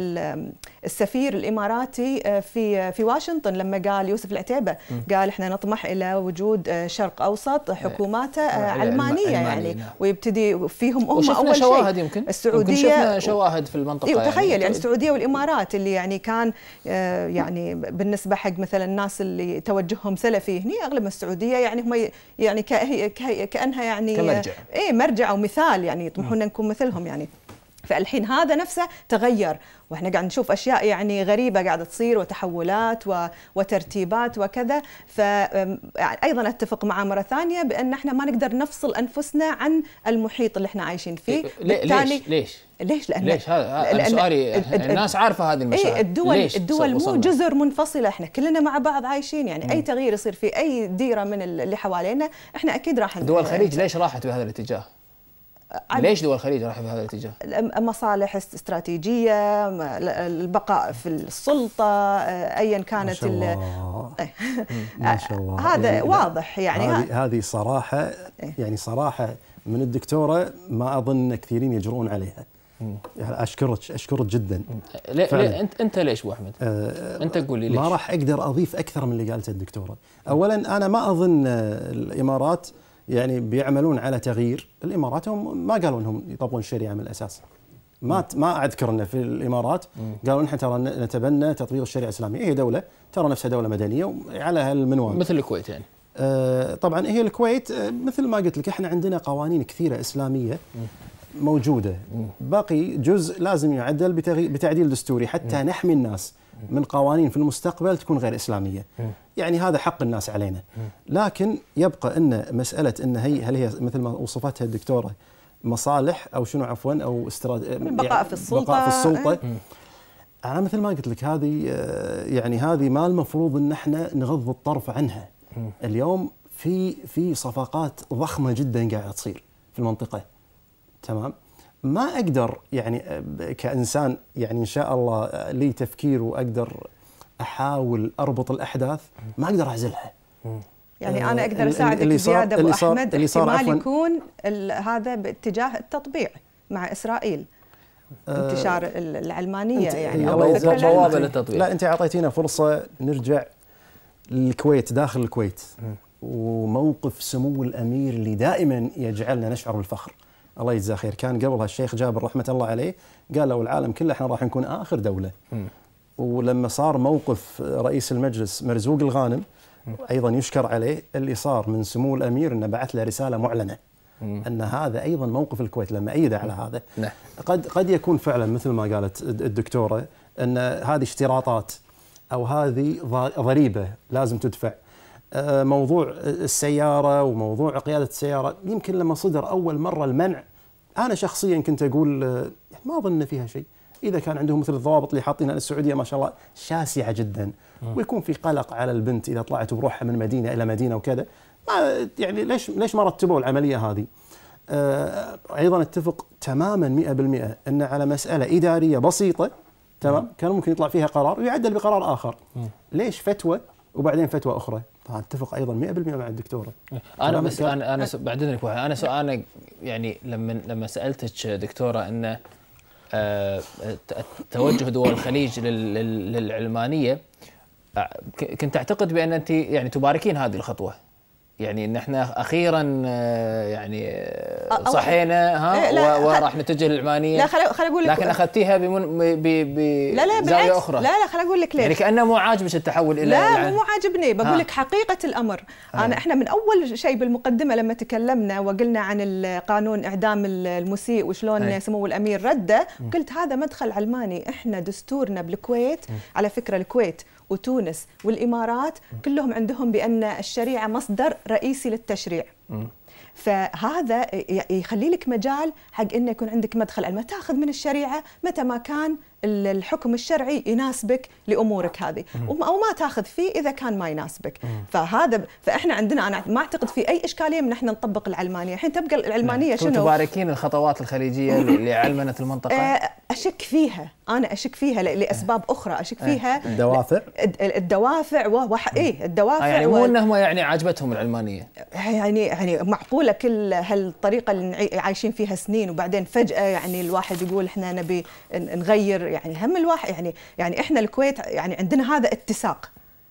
السفير الاماراتي آه، في آه، في واشنطن لما قال يوسف العتيبه قال احنا نطمح الى وجود آه، شرق اوسط حكوماته علمانيه يعني نعم. ويبتدي فيهم هم اول شواهد يمكن السعوديه يمكن شفنا شواهد في المنطقه إيوه، يعني تخيل يعني طيب. السعوديه والامارات اللي يعني كان يعني بالنسبه حق مثلا الناس اللي توجههم سلفي هنا اغلب المعلمه السعوديه يعني هم يعني كانها يعني كمرجع اي مرجع او مثال يعني يطمحون نكون نعم. مثلهم يعني فالحين هذا نفسه تغير واحنا قاعد نشوف اشياء يعني غريبه قاعده تصير وتحولات وترتيبات وكذا فايضا يعني اتفق مع مره ثانيه بان احنا ما نقدر نفصل انفسنا عن المحيط اللي احنا عايشين فيه إيه، بالتالي ليش ليش ليش لأن ليش هذا لأن سؤالي الناس عارفه هذه المشاكل إيه الدول ليش الدول مو جزر منفصله احنا كلنا مع بعض عايشين يعني م. اي تغيير يصير في اي ديره من اللي حوالينا احنا اكيد راح دول الخليج ليش راحت بهذا الاتجاه ليش دول الخليج راح بهذا الاتجاه؟ مصالح استراتيجيه، البقاء في السلطه، ايا كانت ما شاء الله. ما شاء الله. هذا يعني واضح يعني هذه هذه صراحه إيه. يعني صراحه من الدكتوره ما اظن كثيرين يجرؤون عليها. اشكرك اشكرك جدا انت انت ليش ابو احمد؟ أه انت قول لي ليش؟ ما راح اقدر اضيف اكثر من اللي قالته الدكتوره. اولا انا ما اظن آه، الامارات يعني بيعملون على تغيير الامارات هم ما قالوا انهم يطبقون الشريعه من الاساس ما ما اذكر انه في الامارات قالوا نحن ترى نتبنى تطبيق الشريعه الاسلاميه هي دوله ترى نفسها دوله مدنيه وعلى هالمنوال مثل الكويت يعني آه، طبعا هي الكويت آه، مثل ما قلت لك احنا عندنا قوانين كثيره اسلاميه موجوده باقي جزء لازم يعدل بتعديل دستوري حتى نحمي الناس من قوانين في المستقبل تكون غير اسلاميه يعني هذا حق الناس علينا لكن يبقى ان مساله ان هي هل هي مثل ما وصفتها الدكتوره مصالح او شنو عفوا او استراد يعني بقاء في السلطه بقاء في السلطه إيه. انا مثل ما قلت لك هذه آه، يعني هذه ما المفروض ان احنا نغض الطرف عنها اليوم في في صفقات ضخمه جدا قاعده تصير في المنطقه تمام ما اقدر يعني كانسان يعني ان شاء الله لي تفكير واقدر احاول اربط الاحداث ما اقدر اعزلها يعني آه، انا اقدر اساعدك زياد ابو احمد اللي صار احتمال يكون هذا باتجاه التطبيع مع اسرائيل آه، انتشار العلمانيه يعني او بوابه للتطبيع لا انت اعطيتينا فرصه نرجع للكويت داخل الكويت وموقف سمو الامير اللي دائما يجعلنا نشعر بالفخر الله يجزاه خير كان قبلها الشيخ جابر رحمه الله عليه قال لو العالم كله احنا راح نكون اخر دوله ولما صار موقف رئيس المجلس مرزوق الغانم ايضا يشكر عليه اللي صار من سمو الامير انه بعث له رساله معلنه ان هذا ايضا موقف الكويت لما ايده على نعم. هذا نعم. قد قد يكون فعلا مثل ما قالت الدكتوره ان هذه اشتراطات او هذه ضريبه لازم تدفع آه، موضوع السياره وموضوع قياده السياره يمكن لما صدر اول مره المنع انا شخصيا كنت اقول آه، ما اظن فيها شيء اذا كان عندهم مثل الضوابط اللي حاطينها السعوديه ما شاء الله شاسعه جدا ويكون في قلق على البنت اذا طلعت بروحها من مدينه الى مدينه وكذا ما يعني ليش ليش ما رتبوا العمليه هذه؟ آه، ايضا اتفق تماما 100% ان على مساله اداريه بسيطه تمام كان ممكن يطلع فيها قرار ويعدل بقرار اخر ليش فتوى وبعدين فتوى اخرى طبعا اتفق ايضا 100% مع الدكتوره إيه، انا بس انا انا بعد اذنك انا انا يعني لما لما سالتك دكتوره ان آه، توجه دول الخليج للعلمانيه كنت اعتقد بان انت يعني تباركين هذه الخطوه يعني ان احنا اخيرا آه، يعني آه، صحينا ها إيه، وراح نتجه للعمانيه لا خليني اقول لك لكن اخذتيها بمن ب ب لا لا أخرى. لا لا خليني اقول لك يعني ليش يعني كانه مو عاجبك التحول الى لا مو يعني. عاجبني بقول لك حقيقه الامر آه. انا احنا من اول شيء بالمقدمه لما تكلمنا وقلنا عن القانون اعدام المسيء وشلون سمو الامير رده قلت هذا مدخل علماني احنا دستورنا بالكويت على فكره الكويت وتونس والامارات كلهم عندهم بان الشريعه مصدر رئيسي للتشريع فهذا يخلي لك مجال حق انه يكون عندك مدخل المال تاخذ من الشريعه متى ما كان الحكم الشرعي يناسبك لامورك هذه او ما تاخذ فيه اذا كان ما يناسبك فهذا فاحنا عندنا انا ما اعتقد في اي اشكاليه من احنا نطبق العلمانيه الحين تبقى العلمانيه نعم. شنو تباركين الخطوات الخليجيه اللي علمنت المنطقه آه، اشك فيها انا اشك فيها لاسباب اخرى اشك آه. فيها الدوافع الدوافع و اي الدوافع آه، يعني مو انهم يعني عجبتهم العلمانيه يعني يعني معقوله كل هالطريقه اللي عايشين فيها سنين وبعدين فجاه يعني الواحد يقول احنا نبي نغير يعني هم الواحد يعني يعني احنا الكويت يعني عندنا هذا اتساق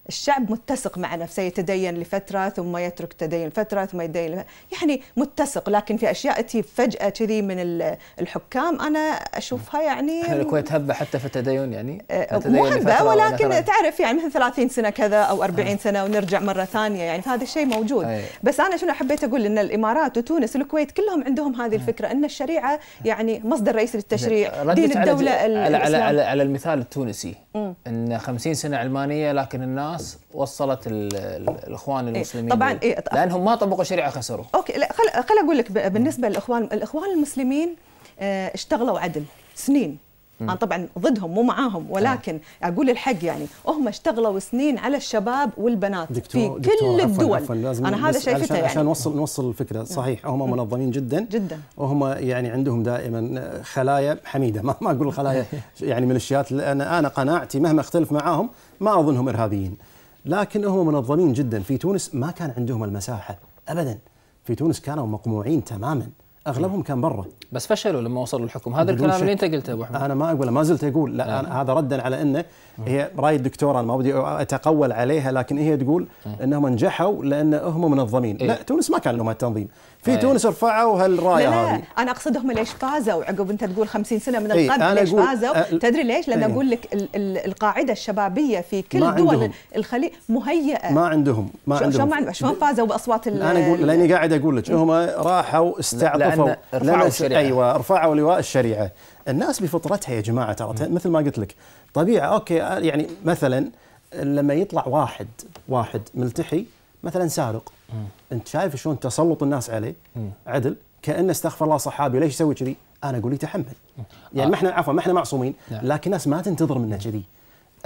الشعب متسق مع نفسه يتدين لفتره ثم يترك تدين فتره ثم يتدين لفترة. يعني متسق لكن في اشياء تي فجاه كذي من الحكام انا اشوفها يعني هل الكويت هبه حتى في التدين يعني آه، مو هبه ولكن تعرف يعني مثل 30 سنه كذا او 40 آه. سنه ونرجع مره ثانيه يعني فهذا الشيء موجود بس انا شنو حبيت اقول ان الامارات وتونس والكويت كلهم عندهم هذه آه. الفكره ان الشريعه يعني مصدر رئيسي للتشريع دين الدوله على, على, على, على المثال التونسي ان 50 سنه علمانيه لكن الناس وصلت الاخوان إيه، المسلمين إيه؟ طبعا إيه؟ لانهم ما طبقوا الشريعه خسروا اوكي لا خل خل اقول لك بالنسبه للاخوان الاخوان المسلمين آه، اشتغلوا عدل سنين انا طبعا ضدهم مو معاهم ولكن آه. اقول الحق يعني هم اشتغلوا سنين على الشباب والبنات دكتور في كل دكتور الدول عفل عفواً لازم انا هذا شايفته عشان يعني عشان نوصل نوصل الفكره نعم. صحيح هم منظمين جدا جدا وهم يعني عندهم دائما خلايا حميده ما, ما اقول خلايا يعني ميليشيات لان انا قناعتي مهما اختلف معاهم ما اظنهم ارهابيين لكن هم منظمين جدا في تونس ما كان عندهم المساحه ابدا في تونس كانوا مقموعين تماما اغلبهم كان برا بس فشلوا لما وصلوا الحكم هذا الكلام اللي انت قلته ابو احمد انا ما اقول ما زلت اقول لا نعم. أنا هذا ردا على انه هي راي الدكتوره انا ما بدي اتقول عليها لكن هي تقول نعم. انهم نجحوا لان هم منظمين إيه؟ لا تونس ما كان لهم التنظيم في طيب. تونس رفعوا هالرايه لا, لا هذه. انا اقصدهم ليش فازوا عقب انت تقول 50 سنه من القبل ليش فازوا أه تدري ليش؟ لان اقول لك القاعده الشبابيه في كل دول الخليج مهيئه ما عندهم ما شو عندهم شلون فازوا باصوات انا اقول لاني قاعد اقول لك هم راحوا استعطفوا لأن رفعوا الشريعه ايوه رفعوا لواء الشريعه الناس بفطرتها يا جماعه ترى مثل ما قلت لك طبيعه اوكي يعني مثلا لما يطلع واحد واحد ملتحي مثلا سارق مم. انت شايف شلون تسلط الناس عليه مم. عدل كانه استغفر الله صحابي ليش يسوي كذي؟ انا اقول يتحمل يعني آه. ما احنا عفوا ما احنا معصومين نعم. لكن الناس ما تنتظر منا كذي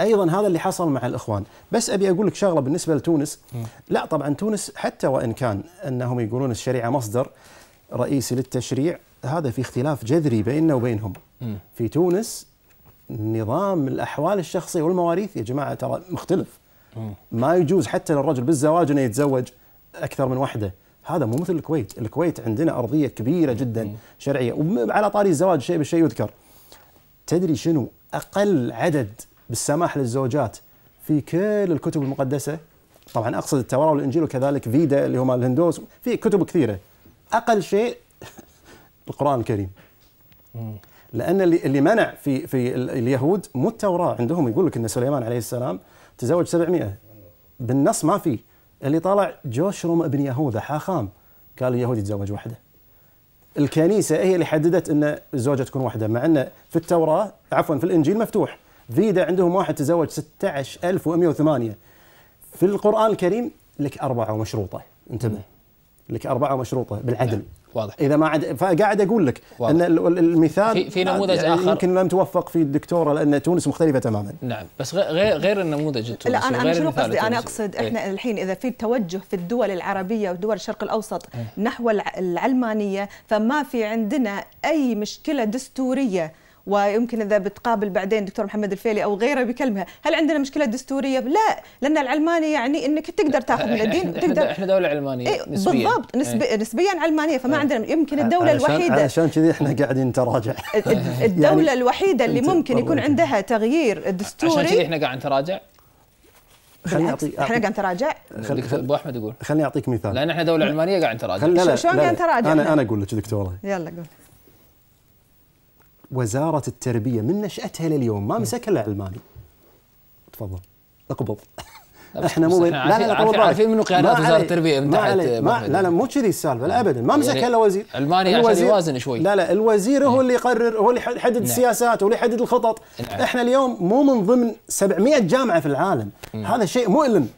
ايضا هذا اللي حصل مع الاخوان بس ابي اقول لك شغله بالنسبه لتونس مم. لا طبعا تونس حتى وان كان انهم يقولون الشريعه مصدر رئيسي للتشريع هذا في اختلاف جذري بيننا وبينهم مم. في تونس نظام الاحوال الشخصيه والمواريث يا جماعه ترى مختلف مم. ما يجوز حتى للرجل بالزواج انه يتزوج اكثر من وحده هذا مو مثل الكويت الكويت عندنا ارضيه كبيره جدا شرعيه وعلى طاري الزواج شيء بالشيء يذكر تدري شنو اقل عدد بالسماح للزوجات في كل الكتب المقدسه طبعا اقصد التوراه والانجيل وكذلك فيدا اللي هم الهندوس في كتب كثيره اقل شيء القران الكريم لان اللي اللي منع في في اليهود مو التوراه عندهم يقول لك ان سليمان عليه السلام تزوج 700 بالنص ما في اللي طلع جوشروم ابن يهوذا حاخام قال اليهودي يتزوج واحده الكنيسه هي اللي حددت ان الزوجه تكون واحده مع ان في التوراه عفوا في الانجيل مفتوح فيدا عندهم واحد تزوج 16108 في القران الكريم لك اربعه ومشروطه انتبه لك اربعه ومشروطه بالعدل واضح اذا ما عاد فقاعد اقول لك واضح. ان المثال في, في نموذج اخر يمكن لم توفق في الدكتوره لان تونس مختلفه تماما نعم بس غير غير النموذج التونسي لا انا انا شنو قصدي انا اقصد إيه. احنا إيه؟ الحين اذا في توجه في الدول العربيه ودول الشرق الاوسط إيه؟ نحو العلمانيه فما في عندنا اي مشكله دستوريه ويمكن اذا بتقابل بعدين دكتور محمد الفيلي او غيره بيكلمها هل عندنا مشكله دستوريه لا لان العلمانيه يعني انك تقدر تاخذ من الدين تقدر احنا دوله علمانيه إيه نسبيا بالضبط إيه. نسبي إيه نسبيا علمانيه فما إيه عندنا يمكن الدوله الوحيده عشان كذي احنا قاعدين نتراجع الدوله يعني الوحيده اللي ممكن يكون عندها تغيير دستوري عشان كذي احنا قاعد نتراجع خليني اعطيك احنا قاعد نتراجع ابو احمد يقول خليني اعطيك مثال لان احنا دوله علمانيه قاعد نتراجع شلون قاعد نتراجع انا انا اقول لك دكتوره يلا قول وزاره التربيه من نشاتها لليوم ما مسكها الا علماني تفضل اقبض احنا مو لا لا لا عارفين منو قيادات وزاره التربيه من تحت لا لا مو كذي السالفه لا ابدا ما مسكها يعني الا وزير المانيا عشان يوازن شوي لا لا الوزير هو نعم. اللي يقرر هو اللي يحدد نعم. السياسات هو اللي يحدد الخطط نعم. احنا اليوم مو من ضمن 700 جامعه في العالم هذا شيء مؤلم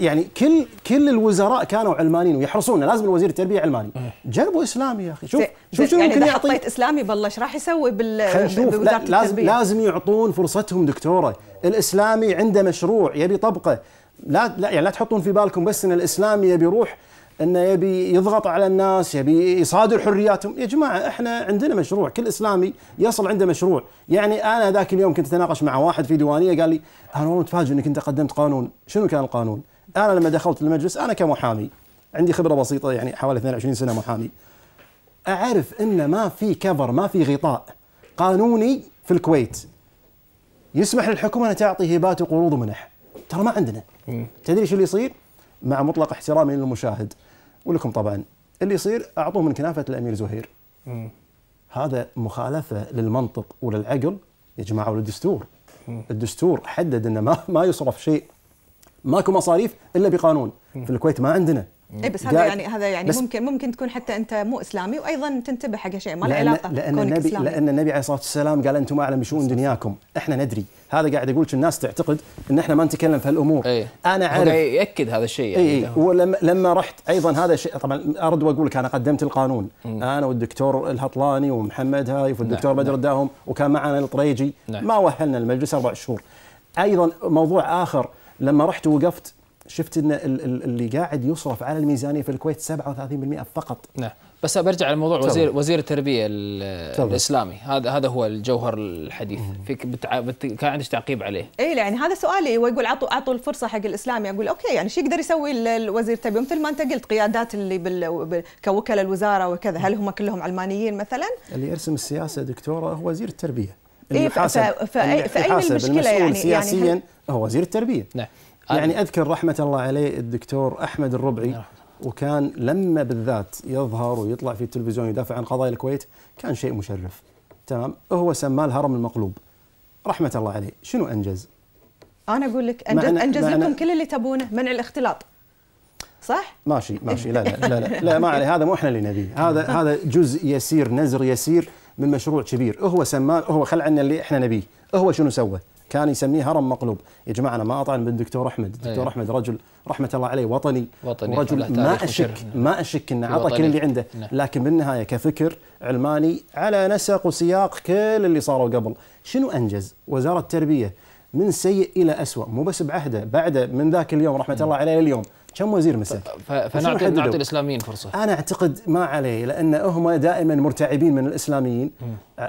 يعني كل كل الوزراء كانوا علمانيين ويحرصون لازم الوزير التربيه علماني إيه. جربوا اسلامي يا اخي شوف شوف شنو يعني ممكن يعطي حطيت اسلامي بالله ايش راح يسوي بال بوزاره التربيه لازم لازم يعطون فرصتهم دكتوره الاسلامي عنده مشروع يبي طبقه لا لا يعني لا تحطون في بالكم بس ان الاسلام يبي يروح انه يبي يضغط على الناس يبي يصادر حرياتهم يا جماعه احنا عندنا مشروع كل اسلامي يصل عنده مشروع يعني انا ذاك اليوم كنت اتناقش مع واحد في ديوانيه قال لي انا والله متفاجئ انك انت قدمت قانون شنو كان القانون انا لما دخلت المجلس انا كمحامي عندي خبره بسيطه يعني حوالي 22 سنه محامي اعرف ان ما في كفر ما في غطاء قانوني في الكويت يسمح للحكومه ان تعطي هبات وقروض ومنح ترى ما عندنا تدري شو اللي يصير؟ مع مطلق احترامي للمشاهد ولكم طبعا اللي يصير اعطوه من كنافه الامير زهير هذا مخالفه للمنطق وللعقل يا جماعه وللدستور الدستور حدد انه ما ما يصرف شيء ماكو مصاريف الا بقانون في الكويت ما عندنا اي بس هذا يعني هذا يعني ممكن ممكن تكون حتى انت مو اسلامي وايضا تنتبه حق شيء ما له علاقه لان النبي لان النبي عليه الصلاه والسلام قال انتم اعلم بشؤون دنياكم احنا ندري هذا قاعد يقول الناس تعتقد ان احنا ما نتكلم في هالامور ايه انا عارف ياكد هذا الشيء يعني اي ولما لما رحت ايضا هذا الشيء طبعا ارد واقول لك انا قدمت القانون م. انا والدكتور الهطلاني ومحمد هايف والدكتور نعم بدر نعم. الداهم وكان معنا الطريجي نعم ما وهلنا المجلس اربع شهور ايضا موضوع اخر لما رحت وقفت شفت ان اللي قاعد يصرف على الميزانيه في الكويت 37% فقط نعم بس برجع لموضوع طبعا. وزير وزير التربيه الاسلامي هذا هذا هو الجوهر الحديث فيك بتع... بت... كان عندك تعقيب عليه اي يعني هذا سؤالي ويقول اعطوا اعطوا الفرصه حق الاسلامي اقول اوكي يعني شو يقدر يسوي الوزير التربيه مثل ما انت قلت قيادات اللي بال... كوكلاء الوزاره وكذا هل هم كلهم علمانيين مثلا اللي يرسم السياسه دكتوره هو وزير التربيه اللي إيه فأي... فأي المشكله يعني سياسيا يعني هل... هو وزير التربيه نعم يعني اذكر رحمه الله عليه الدكتور احمد الربعي وكان لما بالذات يظهر ويطلع في التلفزيون يدافع عن قضايا الكويت كان شيء مشرف تمام هو سماه الهرم المقلوب رحمه الله عليه شنو انجز انا اقول لك انجز, معنا أنجز معنا لكم كل اللي تبونه منع الاختلاط صح؟ ماشي ماشي لا لا لا لا, لا ما عليه هذا مو احنا اللي نبيه هذا هذا جزء يسير نزر يسير من مشروع كبير هو سماه هو خل عنا اللي احنا نبيه هو شنو سوى؟ كان يسميه هرم مقلوب يا جماعه انا ما اطعن بالدكتور احمد إيه. الدكتور احمد رجل رحمه الله عليه وطني, وطني رجل ما اشك ما اشك انه عطى كل اللي عنده نعم. لكن بالنهايه كفكر علماني على نسق وسياق كل اللي صاروا قبل شنو انجز وزاره التربيه من سيء الى اسوء مو بس بعهده بعده من ذاك اليوم رحمه الله عليه اليوم كم وزير مسك فنعطي نعطي الاسلاميين فرصه انا اعتقد ما عليه لان هم دائما مرتعبين من الاسلاميين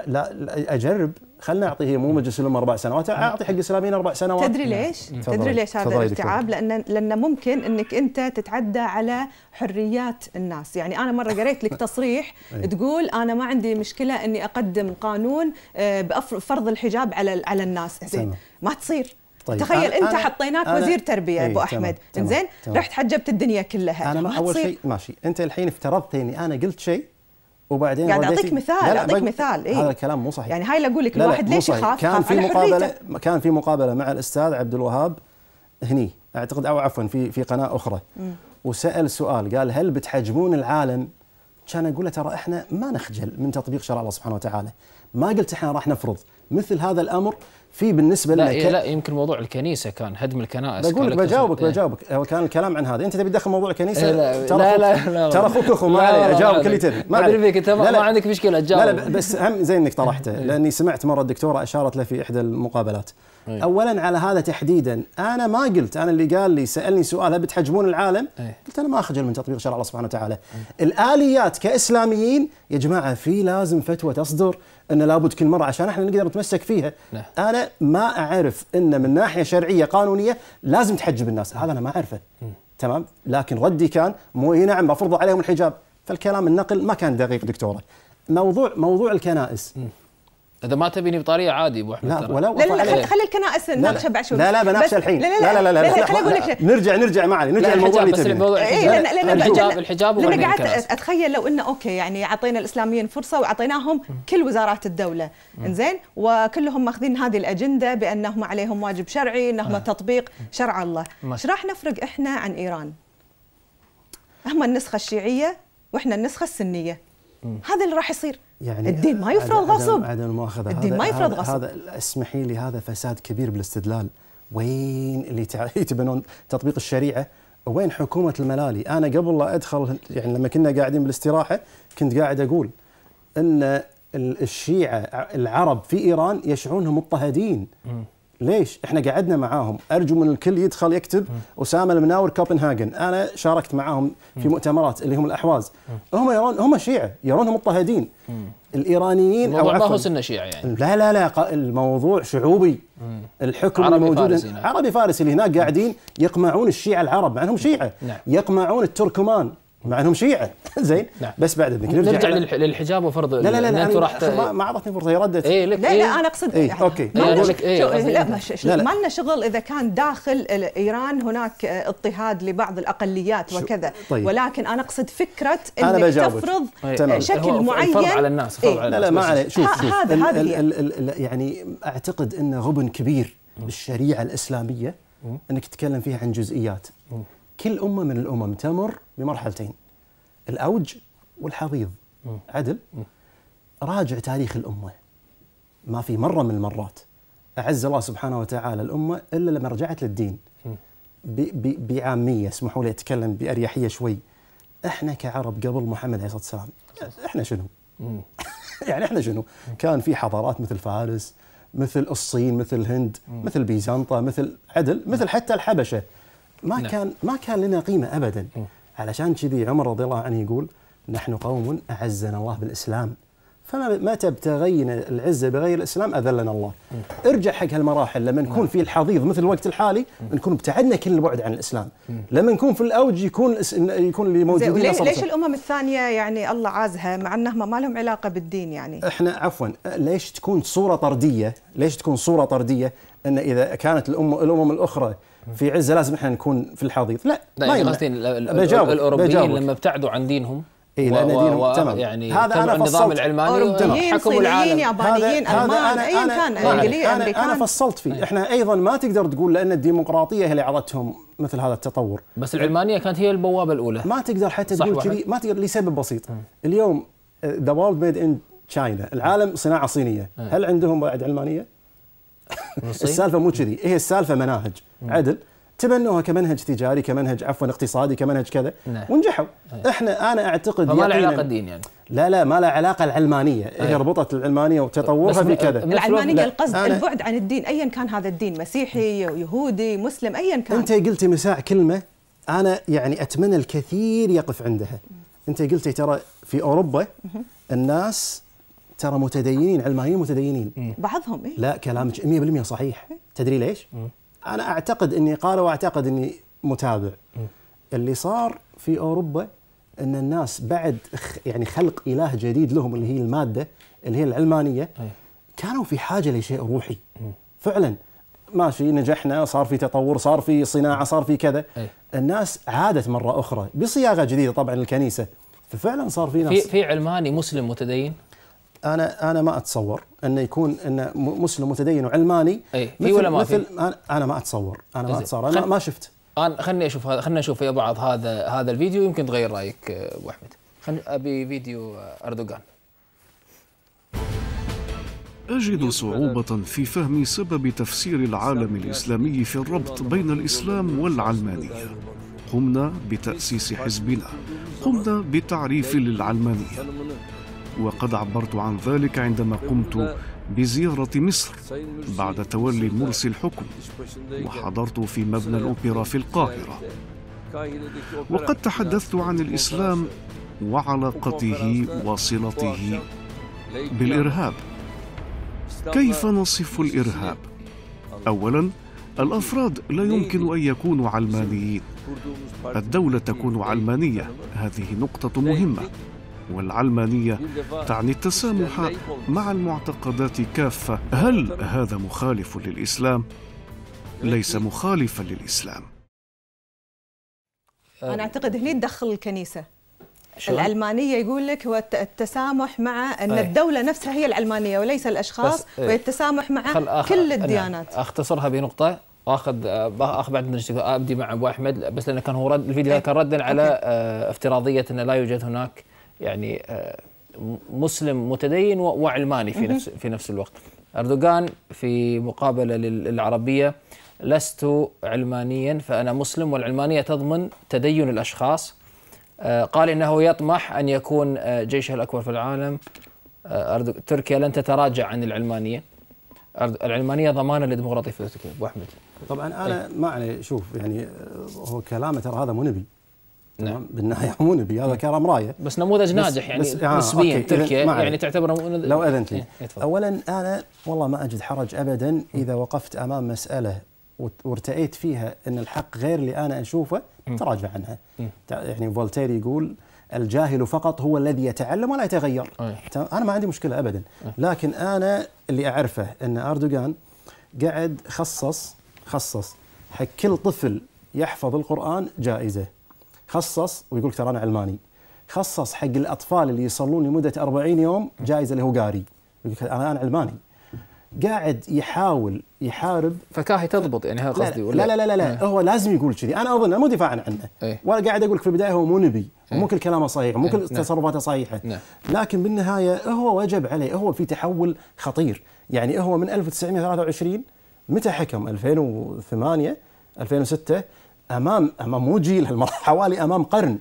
لا اجرب خلنا اعطيه مجلس الامه اربع سنوات اعطي حق السلامين اربع سنوات تدري ليش؟ نعم. تدري ليش هذا الارتعاب؟ لان لان ممكن انك انت تتعدى على حريات الناس، يعني انا مره قريت لك تصريح إيه. تقول انا ما عندي مشكله اني اقدم قانون آه، بفرض الحجاب على على الناس، زين ما تصير طيب تخيل أنا انت حطيناك وزير تربيه إيه، ابو احمد انزين رحت حجبت الدنيا كلها انا ما اول شيء ماشي انت الحين افترضت اني انا قلت شيء وبعدين يعني اعطيك مثال لا اعطيك مثال إيه؟ هذا الكلام مو صحيح يعني هاي اللي اقول لك الواحد ليش يخاف كان في مقابله كان في مقابله مع الاستاذ عبد الوهاب هني اعتقد او عفوا في في قناه اخرى م. وسال سؤال قال هل بتحجبون العالم؟ كان اقول له ترى احنا ما نخجل من تطبيق شرع الله سبحانه وتعالى ما قلت احنا راح نفرض مثل هذا الامر في بالنسبه لا لك إيه، لا يمكن موضوع الكنيسه كان هدم الكنائس بقول لك بجاوبك بجاوبك هو كان الكلام عن هذا انت تبي تدخل موضوع الكنيسه إيه، لا لا لا, ترى اخوك اخو ما عليه اجاوبك اللي تبي ما ادري فيك انت ما عندك مشكله تجاوب لا لا بس هم زين انك طرحته إيه. لاني سمعت مره الدكتوره اشارت له في احدى المقابلات اولا على هذا تحديدا انا ما قلت انا اللي قال لي سالني سؤال هل بتحجمون العالم؟ قلت انا ما اخجل من تطبيق شرع الله سبحانه وتعالى. الاليات كاسلاميين يا جماعه في لازم فتوى تصدر ان لابد كل مره عشان احنا نقدر نتمسك فيها نعم. انا ما اعرف ان من ناحيه شرعيه قانونيه لازم تحجب الناس هذا انا ما اعرفه تمام لكن ردي كان مو اي نعم مفروض عليهم الحجاب فالكلام النقل ما كان دقيق دكتوره موضوع موضوع الكنائس م. اذا ما تبيني بطاريه عادي ابو احمد لا لا لا, خلي الكنائس نناقشها بعد شوي لا لا بناقش الحين لا لا لا لا, لا, لا, لا, لا, نرجع نرجع معي نرجع الموضوع اللي تبيه الحجاب الحجاب إيه، لان قاعد اتخيل لو انه اوكي يعني اعطينا الاسلاميين فرصه واعطيناهم كل وزارات الدوله انزين وكلهم ماخذين هذه الاجنده بانهم عليهم واجب شرعي انهم تطبيق شرع الله ايش راح نفرق احنا عن ايران؟ هم النسخه الشيعيه واحنا النسخه السنيه هذا اللي راح يصير يعني الدين ما يفرض غصب عدم المؤاخذه الدين ما يفرض غصب هذا اسمحي لي هذا فساد كبير بالاستدلال وين اللي يتبنون تطبيق الشريعه وين حكومه الملالي انا قبل لا ادخل يعني لما كنا قاعدين بالاستراحه كنت قاعد اقول ان الشيعه العرب في ايران يشعرونهم مضطهدين ليش؟ احنا قعدنا معاهم، ارجو من الكل يدخل يكتب اسامه المناور كوبنهاجن، انا شاركت معاهم في مؤتمرات اللي هم الاحواز، هم يرون هم شيعه، يرونهم مضطهدين. الايرانيين او عفوا ما هو سنه شيعه يعني لا لا لا الموضوع شعوبي الحكم عربي الموجود فارسي نعم. عربي فارسي اللي هناك قاعدين يقمعون الشيعه العرب مع انهم شيعه نعم. يقمعون التركمان مع انهم شيعه زين نعم. بس بعد اذنك نرجع, نرجع للحجاب وفرض لا لا لا, لا انتم راح ما, ما اعطتني فرصه هي ردت إيه لك لا إيه؟ لا انا اقصد إيه؟ يعني اوكي ما إيه لك إيه؟ لا, لا, لا ما لنا شغل اذا كان داخل ايران هناك آه، اضطهاد لبعض الاقليات وكذا طيب. ولكن انا اقصد فكره انك تفرض طيب. شكل معين فرض على الناس فرض إيه؟ على الناس لا لا ما عليه شوف شوف يعني اعتقد انه غبن كبير بالشريعه الاسلاميه انك تتكلم فيها عن جزئيات كل أمة من الأمم تمر بمرحلتين الأوج والحضيض عدل راجع تاريخ الأمة ما في مرة من المرات أعز الله سبحانه وتعالى الأمة إلا لما رجعت للدين بعامية اسمحوا لي أتكلم بأريحية شوي احنا كعرب قبل محمد عليه الصلاه والسلام احنا شنو؟ يعني احنا شنو؟ كان في حضارات مثل فارس مثل الصين مثل الهند مثل بيزنطه مثل عدل مثل حتى الحبشه ما نعم. كان ما كان لنا قيمه ابدا م. علشان كذي عمر رضي الله عنه يقول نحن قوم اعزنا الله بالاسلام فما متى ابتغينا العزه بغير الاسلام اذلنا الله. م. ارجع حق هالمراحل لما نكون نعم. في الحضيض مثل الوقت الحالي نكون ابتعدنا كل البعد عن الاسلام. م. لما نكون في الاوج يكون يكون اللي موجودين ليش, ليش الامم الثانيه يعني الله عازها مع انهم ما لهم علاقه بالدين يعني؟ احنا عفوا ليش تكون صوره طرديه؟ ليش تكون صوره طرديه ان اذا كانت الامم الامم الاخرى في عزه لازم احنا نكون في الحضيض لا ما يعني قصدي الاوروبيين لما ابتعدوا عن دينهم اي لان دينهم تمام يعني هذا انا النظام العلماني حكم العالم يابانيين هذا المان أنا... كان انجليزي أنا, أنا, انا فصلت فيه احنا ايضا ما تقدر تقول لان الديمقراطيه هي اللي اعطتهم مثل هذا التطور بس العلمانيه كانت هي البوابه الاولى ما تقدر حتى تقول كذي ما تقدر لسبب بسيط اليوم ذا وورلد ميد ان تشاينا العالم صناعه صينيه هل عندهم بعد علمانيه؟ السالفه مو كذي هي السالفه مناهج عدل تبنوها كمنهج تجاري كمنهج عفوا اقتصادي كمنهج كذا نعم. ونجحوا نعم. احنا انا اعتقد ما له علاقه الدين يعني لا لا ما له علاقه العلمانيه هي أيه. ربطت العلمانيه وتطورها في كذا العلمانيه القصد البعد عن الدين ايا كان هذا الدين مسيحي يهودي مسلم ايا كان انت قلتي مساع كلمه انا يعني اتمنى الكثير يقف عندها انت قلتي ترى في اوروبا الناس ترى متدينين علمانيين متدينين بعضهم إيه؟ لا كلامك 100% صحيح إيه. تدري ليش؟ مم. انا اعتقد اني قال واعتقد اني متابع مم. اللي صار في اوروبا ان الناس بعد يعني خلق اله جديد لهم اللي هي الماده اللي هي العلمانيه كانوا في حاجه لشيء روحي مم. فعلا ماشي نجحنا صار في تطور صار في صناعه صار في كذا الناس عادت مره اخرى بصياغه جديده طبعا الكنيسه ففعلا صار في ناس في علماني مسلم متدين انا انا ما اتصور انه يكون انه مسلم متدين وعلماني اي في ولا ما مثل في؟ انا ما اتصور انا ما اتصور انا ما شفت انا خلني اشوف هذا خلينا نشوف يا بعض هذا هذا الفيديو يمكن تغير رايك ابو احمد خلينا ابي فيديو اردوغان أجد صعوبة في فهم سبب تفسير العالم الإسلامي في الربط بين الإسلام والعلمانية قمنا بتأسيس حزبنا قمنا بتعريف للعلمانية وقد عبرت عن ذلك عندما قمت بزيارة مصر بعد تولي مرسي الحكم وحضرت في مبنى الأوبرا في القاهرة وقد تحدثت عن الإسلام وعلاقته وصلته بالإرهاب كيف نصف الإرهاب؟ أولاً الأفراد لا يمكن أن يكونوا علمانيين الدولة تكون علمانية هذه نقطة مهمة والعلمانية تعني التسامح مع المعتقدات كافة هل هذا مخالف للإسلام؟ ليس مخالفا للإسلام أنا أعتقد هنا تدخل الكنيسة العلمانية يقول لك هو التسامح مع أن أيه. الدولة نفسها هي العلمانية وليس الأشخاص أيه. والتسامح مع كل الديانات أختصرها بنقطة واخذ آه، اخ بعد ابدي مع ابو احمد بس لانه كان هو رد الفيديو كان ردا على آه، افتراضيه انه لا يوجد هناك يعني آه، مسلم متدين وعلماني في نفس في نفس الوقت اردوغان في مقابله للعربيه لست علمانيا فانا مسلم والعلمانيه تضمن تدين الاشخاص آه، قال انه يطمح ان يكون آه، جيشه الاكبر في العالم تركيا لن تتراجع عن العلمانيه العلمانيه ضمانه للديمقراطيه في تركيا ابو احمد طبعا انا ما شوف يعني هو كلامه ترى هذا مو نبي نعم بالنهايه مو نبي هذا نعم. كلام رايه بس نموذج ناجح يعني آه نسبيا تركيا يعني تعتبر لو اذنت لي إيه، اولا انا والله ما اجد حرج ابدا اذا وقفت امام مساله وارتأيت فيها ان الحق غير اللي انا اشوفه تراجع عنها يعني فولتير يقول الجاهل فقط هو الذي يتعلم ولا يتغير أيه. انا ما عندي مشكله ابدا لكن انا اللي اعرفه ان اردوغان قاعد خصص خصص حق كل طفل يحفظ القران جائزه خصص ويقول ترى انا علماني خصص حق الاطفال اللي يصلون لمده 40 يوم جائزه اللي هو قاري يقول انا انا علماني قاعد يحاول يحارب فكاهي تضبط يعني هذا قصدي ولا لا لا لا, لا, لا إيه. هو لازم يقول كذي انا اظن مو دفاعا عنه ايه؟ وانا قاعد اقول لك في البدايه هو مو نبي إيه. مو كل كلامه صحيح مو إيه. كل نعم. تصرفاته صحيحه نعم. لكن بالنهايه هو وجب عليه هو في تحول خطير يعني هو من 1923 متى حكم 2008 2006 امام امام مو جيل حوالي امام قرن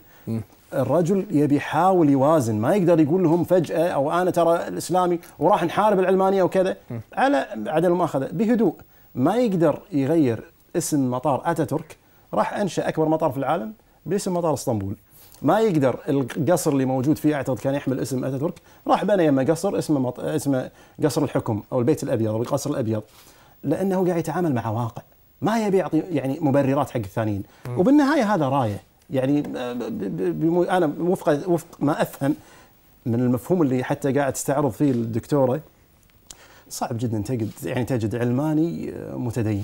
الرجل يبي يحاول يوازن ما يقدر يقول لهم فجأة أو أنا ترى الإسلامي وراح نحارب العلمانية وكذا على عدل المؤاخذة بهدوء ما يقدر يغير اسم مطار أتاتورك راح أنشأ أكبر مطار في العالم باسم مطار اسطنبول ما يقدر القصر اللي موجود فيه اعتقد كان يحمل اسم اتاتورك راح بنى يما قصر اسمه مط... اسمه قصر الحكم او البيت الابيض او القصر الابيض لانه قاعد يتعامل مع واقع ما يبي يعطي يعني مبررات حق الثانيين وبالنهايه هذا رايه يعني آه، آه، انا وفق وفق ما افهم من المفهوم اللي حتى قاعد تستعرض فيه الدكتوره صعب جدا تجد يعني تجد علماني آه، متدين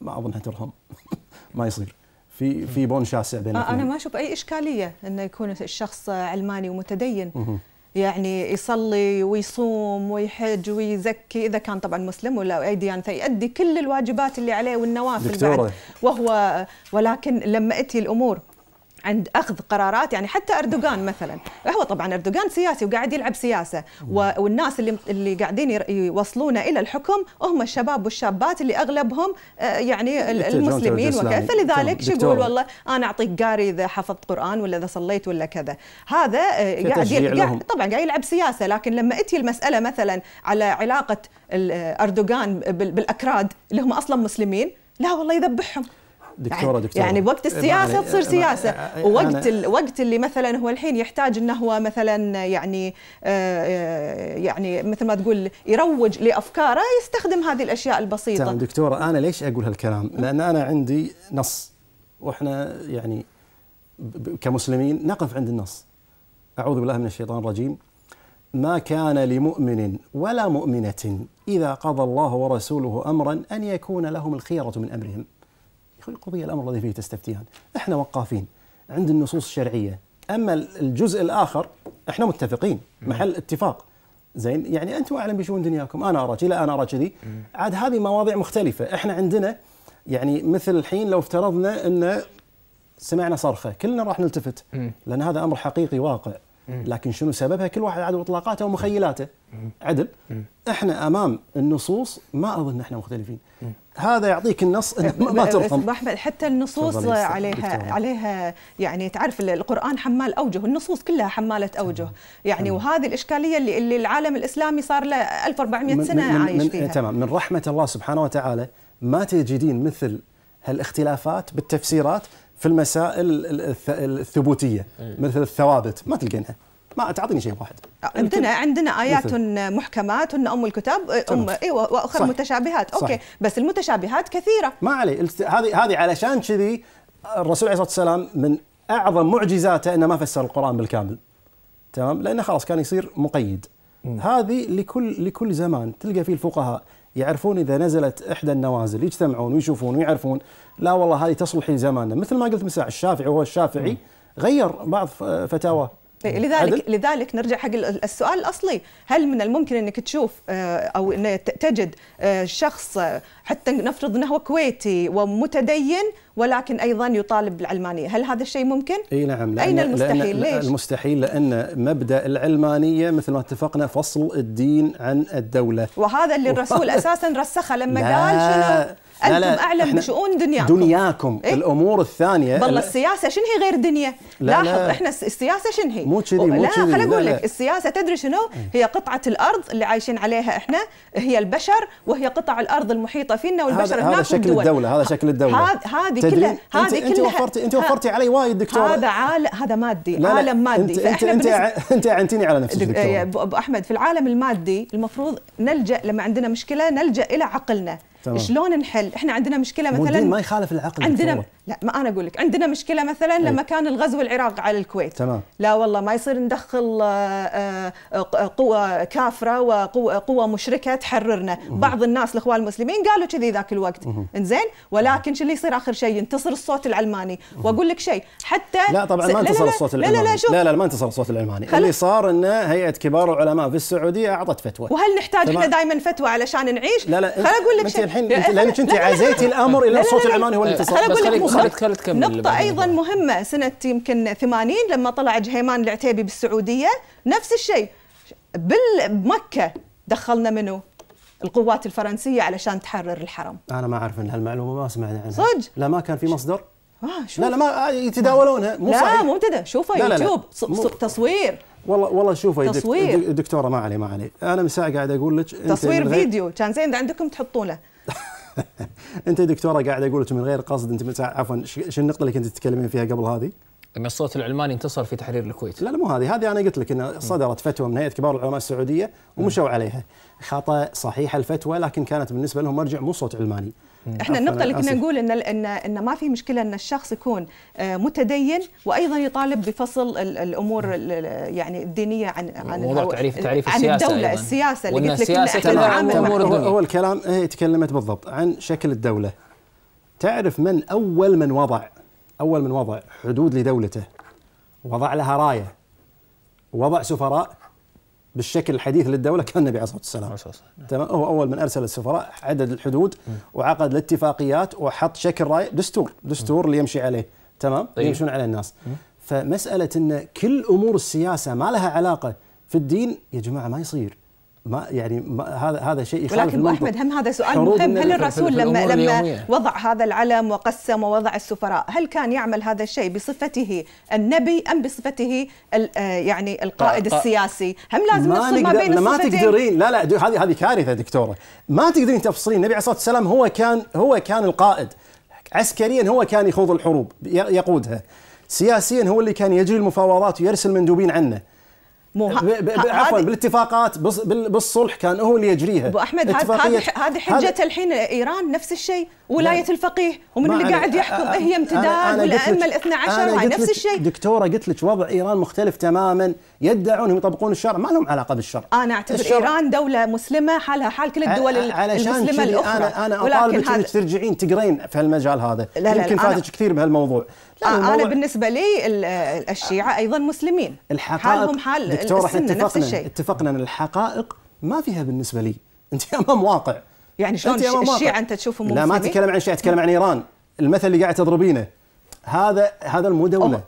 ما اظنها ترهم ما يصير في في بون شاسع بين انا ما اشوف اي اشكاليه انه يكون الشخص علماني ومتدين يعني يصلي ويصوم ويحج ويزكي اذا كان طبعا مسلم ولا اي ديانه فيؤدي كل الواجبات اللي عليه والنوافل بعد وهو ولكن لما اتي الامور عند اخذ قرارات يعني حتى اردوغان مثلا هو طبعا اردوغان سياسي وقاعد يلعب سياسه والناس اللي اللي قاعدين يوصلونا الى الحكم هم الشباب والشابات اللي اغلبهم آه، يعني المسلمين وكذا فلذلك شو يقول والله انا اعطيك قاري اذا حفظت قران ولا اذا صليت ولا كذا هذا آه، قاعد طبعا قاعد يلعب سياسه لكن لما اتي المساله مثلا على علاقه آه، اردوغان بالاكراد اللي هم اصلا مسلمين لا والله يذبحهم دكتوره دكتوره يعني, يعني وقت يعني السياسه تصير يعني سياسه ووقت الوقت اللي مثلا هو الحين يحتاج انه هو مثلا يعني آه، آه، يعني مثل ما تقول يروج لافكاره يستخدم هذه الاشياء البسيطه تمام دكتوره انا ليش اقول هالكلام؟ لان انا عندي نص واحنا يعني كمسلمين نقف عند النص اعوذ بالله من الشيطان الرجيم ما كان لمؤمن ولا مؤمنة إذا قضى الله ورسوله أمرا أن يكون لهم الخيرة من أمرهم القضية الأمر الذي فيه تستفتيان إحنا وقافين عند النصوص الشرعية أما الجزء الآخر إحنا متفقين محل اتفاق زين يعني أنتم أعلم بشؤون دنياكم أنا أرى كذي أنا أرى كذي عاد هذه مواضيع مختلفة إحنا عندنا يعني مثل الحين لو افترضنا أن سمعنا صرخة كلنا راح نلتفت لأن هذا أمر حقيقي واقع لكن شنو سببها كل واحد عاد اطلاقاته ومخيلاته عدل احنا امام النصوص ما اظن احنا مختلفين هذا يعطيك النص ما ترقم احمد حتى النصوص عليها عليها يعني تعرف القران حمال اوجه النصوص كلها حماله اوجه يعني وهذه الاشكاليه اللي, اللي العالم الاسلامي صار له 1400 سنه من عايش فيها تمام من رحمه الله سبحانه وتعالى ما تجدين مثل هالاختلافات بالتفسيرات في المسائل الثبوتيه إيه. مثل الثوابت ما تلقينها ما تعطيني شيء واحد آه، عندنا عندنا ايات محكمات هن ام الكتاب ام ايوه واخر صحيح. متشابهات اوكي صحيح. بس المتشابهات كثيره ما عليه هذه هذه علشان كذي الرسول عليه الصلاه والسلام من اعظم معجزاته انه ما فسر القران بالكامل تمام لانه خلاص كان يصير مقيد م. هذه لكل لكل زمان تلقى فيه الفقهاء يعرفون اذا نزلت احدى النوازل يجتمعون ويشوفون ويعرفون لا والله هذه تصلح لزماننا مثل ما قلت من الشافعي وهو الشافعي غير بعض فتاواه طيب، لذلك لذلك نرجع حق السؤال الاصلي هل من الممكن انك تشوف آه، او ان تجد آه، شخص آه، حتى نفرض انه هو كويتي ومتدين ولكن ايضا يطالب بالعلمانيه هل هذا الشيء ممكن اي نعم لأن اين المستحيل لأن ليش المستحيل لان مبدا العلمانيه مثل ما اتفقنا فصل الدين عن الدوله وهذا اللي الرسول اساسا رسخه لما قال شنو انتم لا اعلم بشؤون دنياكم دنياكم إيه؟ الامور الثانيه والله السياسه شنو هي غير دنيا لا لاحظ لا احنا السياسه شنو هي مو كذي مو كذي لا خليني اقول لك السياسه تدري شنو إيه. هي قطعه الارض اللي عايشين عليها احنا هي البشر وهي قطع الارض المحيطه فينا والبشر هذا, هذا شكل الدول. الدوله هذا شكل الدوله هذه كلها هذه كلها انت وفرتي انت وفرتي علي وايد دكتور هذا عالم هذا مادي لا عالم مادي انت انت انت انت اعنتني على نفسك دكتور ابو احمد في العالم المادي المفروض نلجا لما عندنا مشكله نلجا الى عقلنا طبعا. شلون نحل احنا عندنا مشكله مثلا ما يخالف العقل عندنا لا ما انا اقول لك عندنا مشكله مثلا لما كان الغزو العراق على الكويت تمام. لا والله ما يصير ندخل آه، آه، آه، قوه كافره وقوه مشركه تحررنا مه. بعض الناس الاخوان المسلمين قالوا كذي ذاك الوقت انزين ولكن شو اللي يصير اخر شيء ينتصر الصوت العلماني واقول لك شيء حتى لا طبعا ما انتصر الصوت العلماني لا لا لا, شوف. لا لا ما انتصر الصوت العلماني اللي صار انه هيئه كبار العلماء في السعوديه اعطت فتوى وهل نحتاج احنا دائما فتوى علشان نعيش لا لا خل اقول لك شيء الحين لانك انت عزيتي الامر الى الصوت العلماني هو اللي انتصر خالد خالد كمل نقطة أيضا مهمة سنة يمكن 80 لما طلع جهيمان العتيبي بالسعودية نفس الشيء بمكة دخلنا منه القوات الفرنسية علشان تحرر الحرم أنا ما أعرف أن هالمعلومة ما سمعنا عنها صدق لا ما كان في مصدر آه شوف. لا لا ما آه، يتداولونها مو لا مو مبتدا شوفه يوتيوب لا لا. تصوير والله والله شوفه تصوير دكتوره ما علي ما علي انا من ساعه قاعد اقول لك تصوير فيديو كان زين عندكم تحطونه انت دكتوره قاعد اقول من غير قصد انت عفوا شو النقطه اللي كنت تتكلمين فيها قبل هذه؟ لما الصوت العلماني انتصر في تحرير الكويت لا لا مو هذه هذه أنا قلت لك أن صدرت فتوى من هيئة كبار العلماء السعودية ومشوا عليها خطأ صحيح الفتوى لكن كانت بالنسبة لهم مرجع مو صوت علماني احنا النقطة اللي كنا نقول ان ان ان ما في مشكلة ان الشخص يكون آه، متدين وايضا يطالب بفصل الامور يعني الدينية عن عن موضوع تعريف تعريف عن السياسة الدولة أيضاً. السياسة اللي قلت لك هو, هو الكلام هي تكلمت بالضبط عن شكل الدولة تعرف من اول من وضع أول من وضع حدود لدولته وضع لها راية وضع سفراء بالشكل الحديث للدولة كان النبي عليه الصلاة والسلام نعم. تمام هو أول من أرسل السفراء عدد الحدود وعقد الاتفاقيات وحط شكل راية دستور دستور اللي يمشي عليه تمام طيب. يمشون على الناس فمسألة أن كل أمور السياسة ما لها علاقة في الدين يا جماعة ما يصير ما يعني ما هذا هذا شيء يخالف ولكن احمد هم هذا سؤال مهم هل الرسول لما لما وضع هذا العلم وقسم ووضع السفراء هل كان يعمل هذا الشيء بصفته النبي ام بصفته آه، يعني القائد طيب السياسي هم لازم ما نفصل ما بين ما تقدرين لا لا هذه هذه كارثه دكتوره ما تقدرين تفصلين النبي عليه الصلاه والسلام هو كان هو كان القائد عسكريا هو كان يخوض الحروب يقودها سياسيا هو اللي كان يجري المفاوضات ويرسل مندوبين عنه مو عفوا بالاتفاقات بالصلح كان هو اللي يجريها ابو احمد هذه هذه حجه الحين ايران نفس الشيء ولايه الفقيه ومن اللي قاعد يحكم هي امتداد والائمه الاثنى عشر نفس الشيء دكتوره قلت لك وضع ايران مختلف تماما يدعون هم يطبقون الشرع ما لهم علاقه بالشرع انا اعتبر الشرع. ايران دوله مسلمه حالها حال كل الدول المسلمه الاخرى انا انا اطالبك انك ترجعين تقرين في المجال هذا لا لا يمكن فاتك كثير بهالموضوع لا انا بالنسبه لي الشيعه ايضا مسلمين الحقائق حالهم حال دكتور احنا اتفقنا اتفقنا ان الحقائق ما فيها بالنسبه لي انت امام واقع يعني شلون الشيعه انت تشوفهم مسلمين لا ما اتكلم عن الشيعه اتكلم عن ايران المثل اللي قاعد تضربينه هذا هذا مو دوله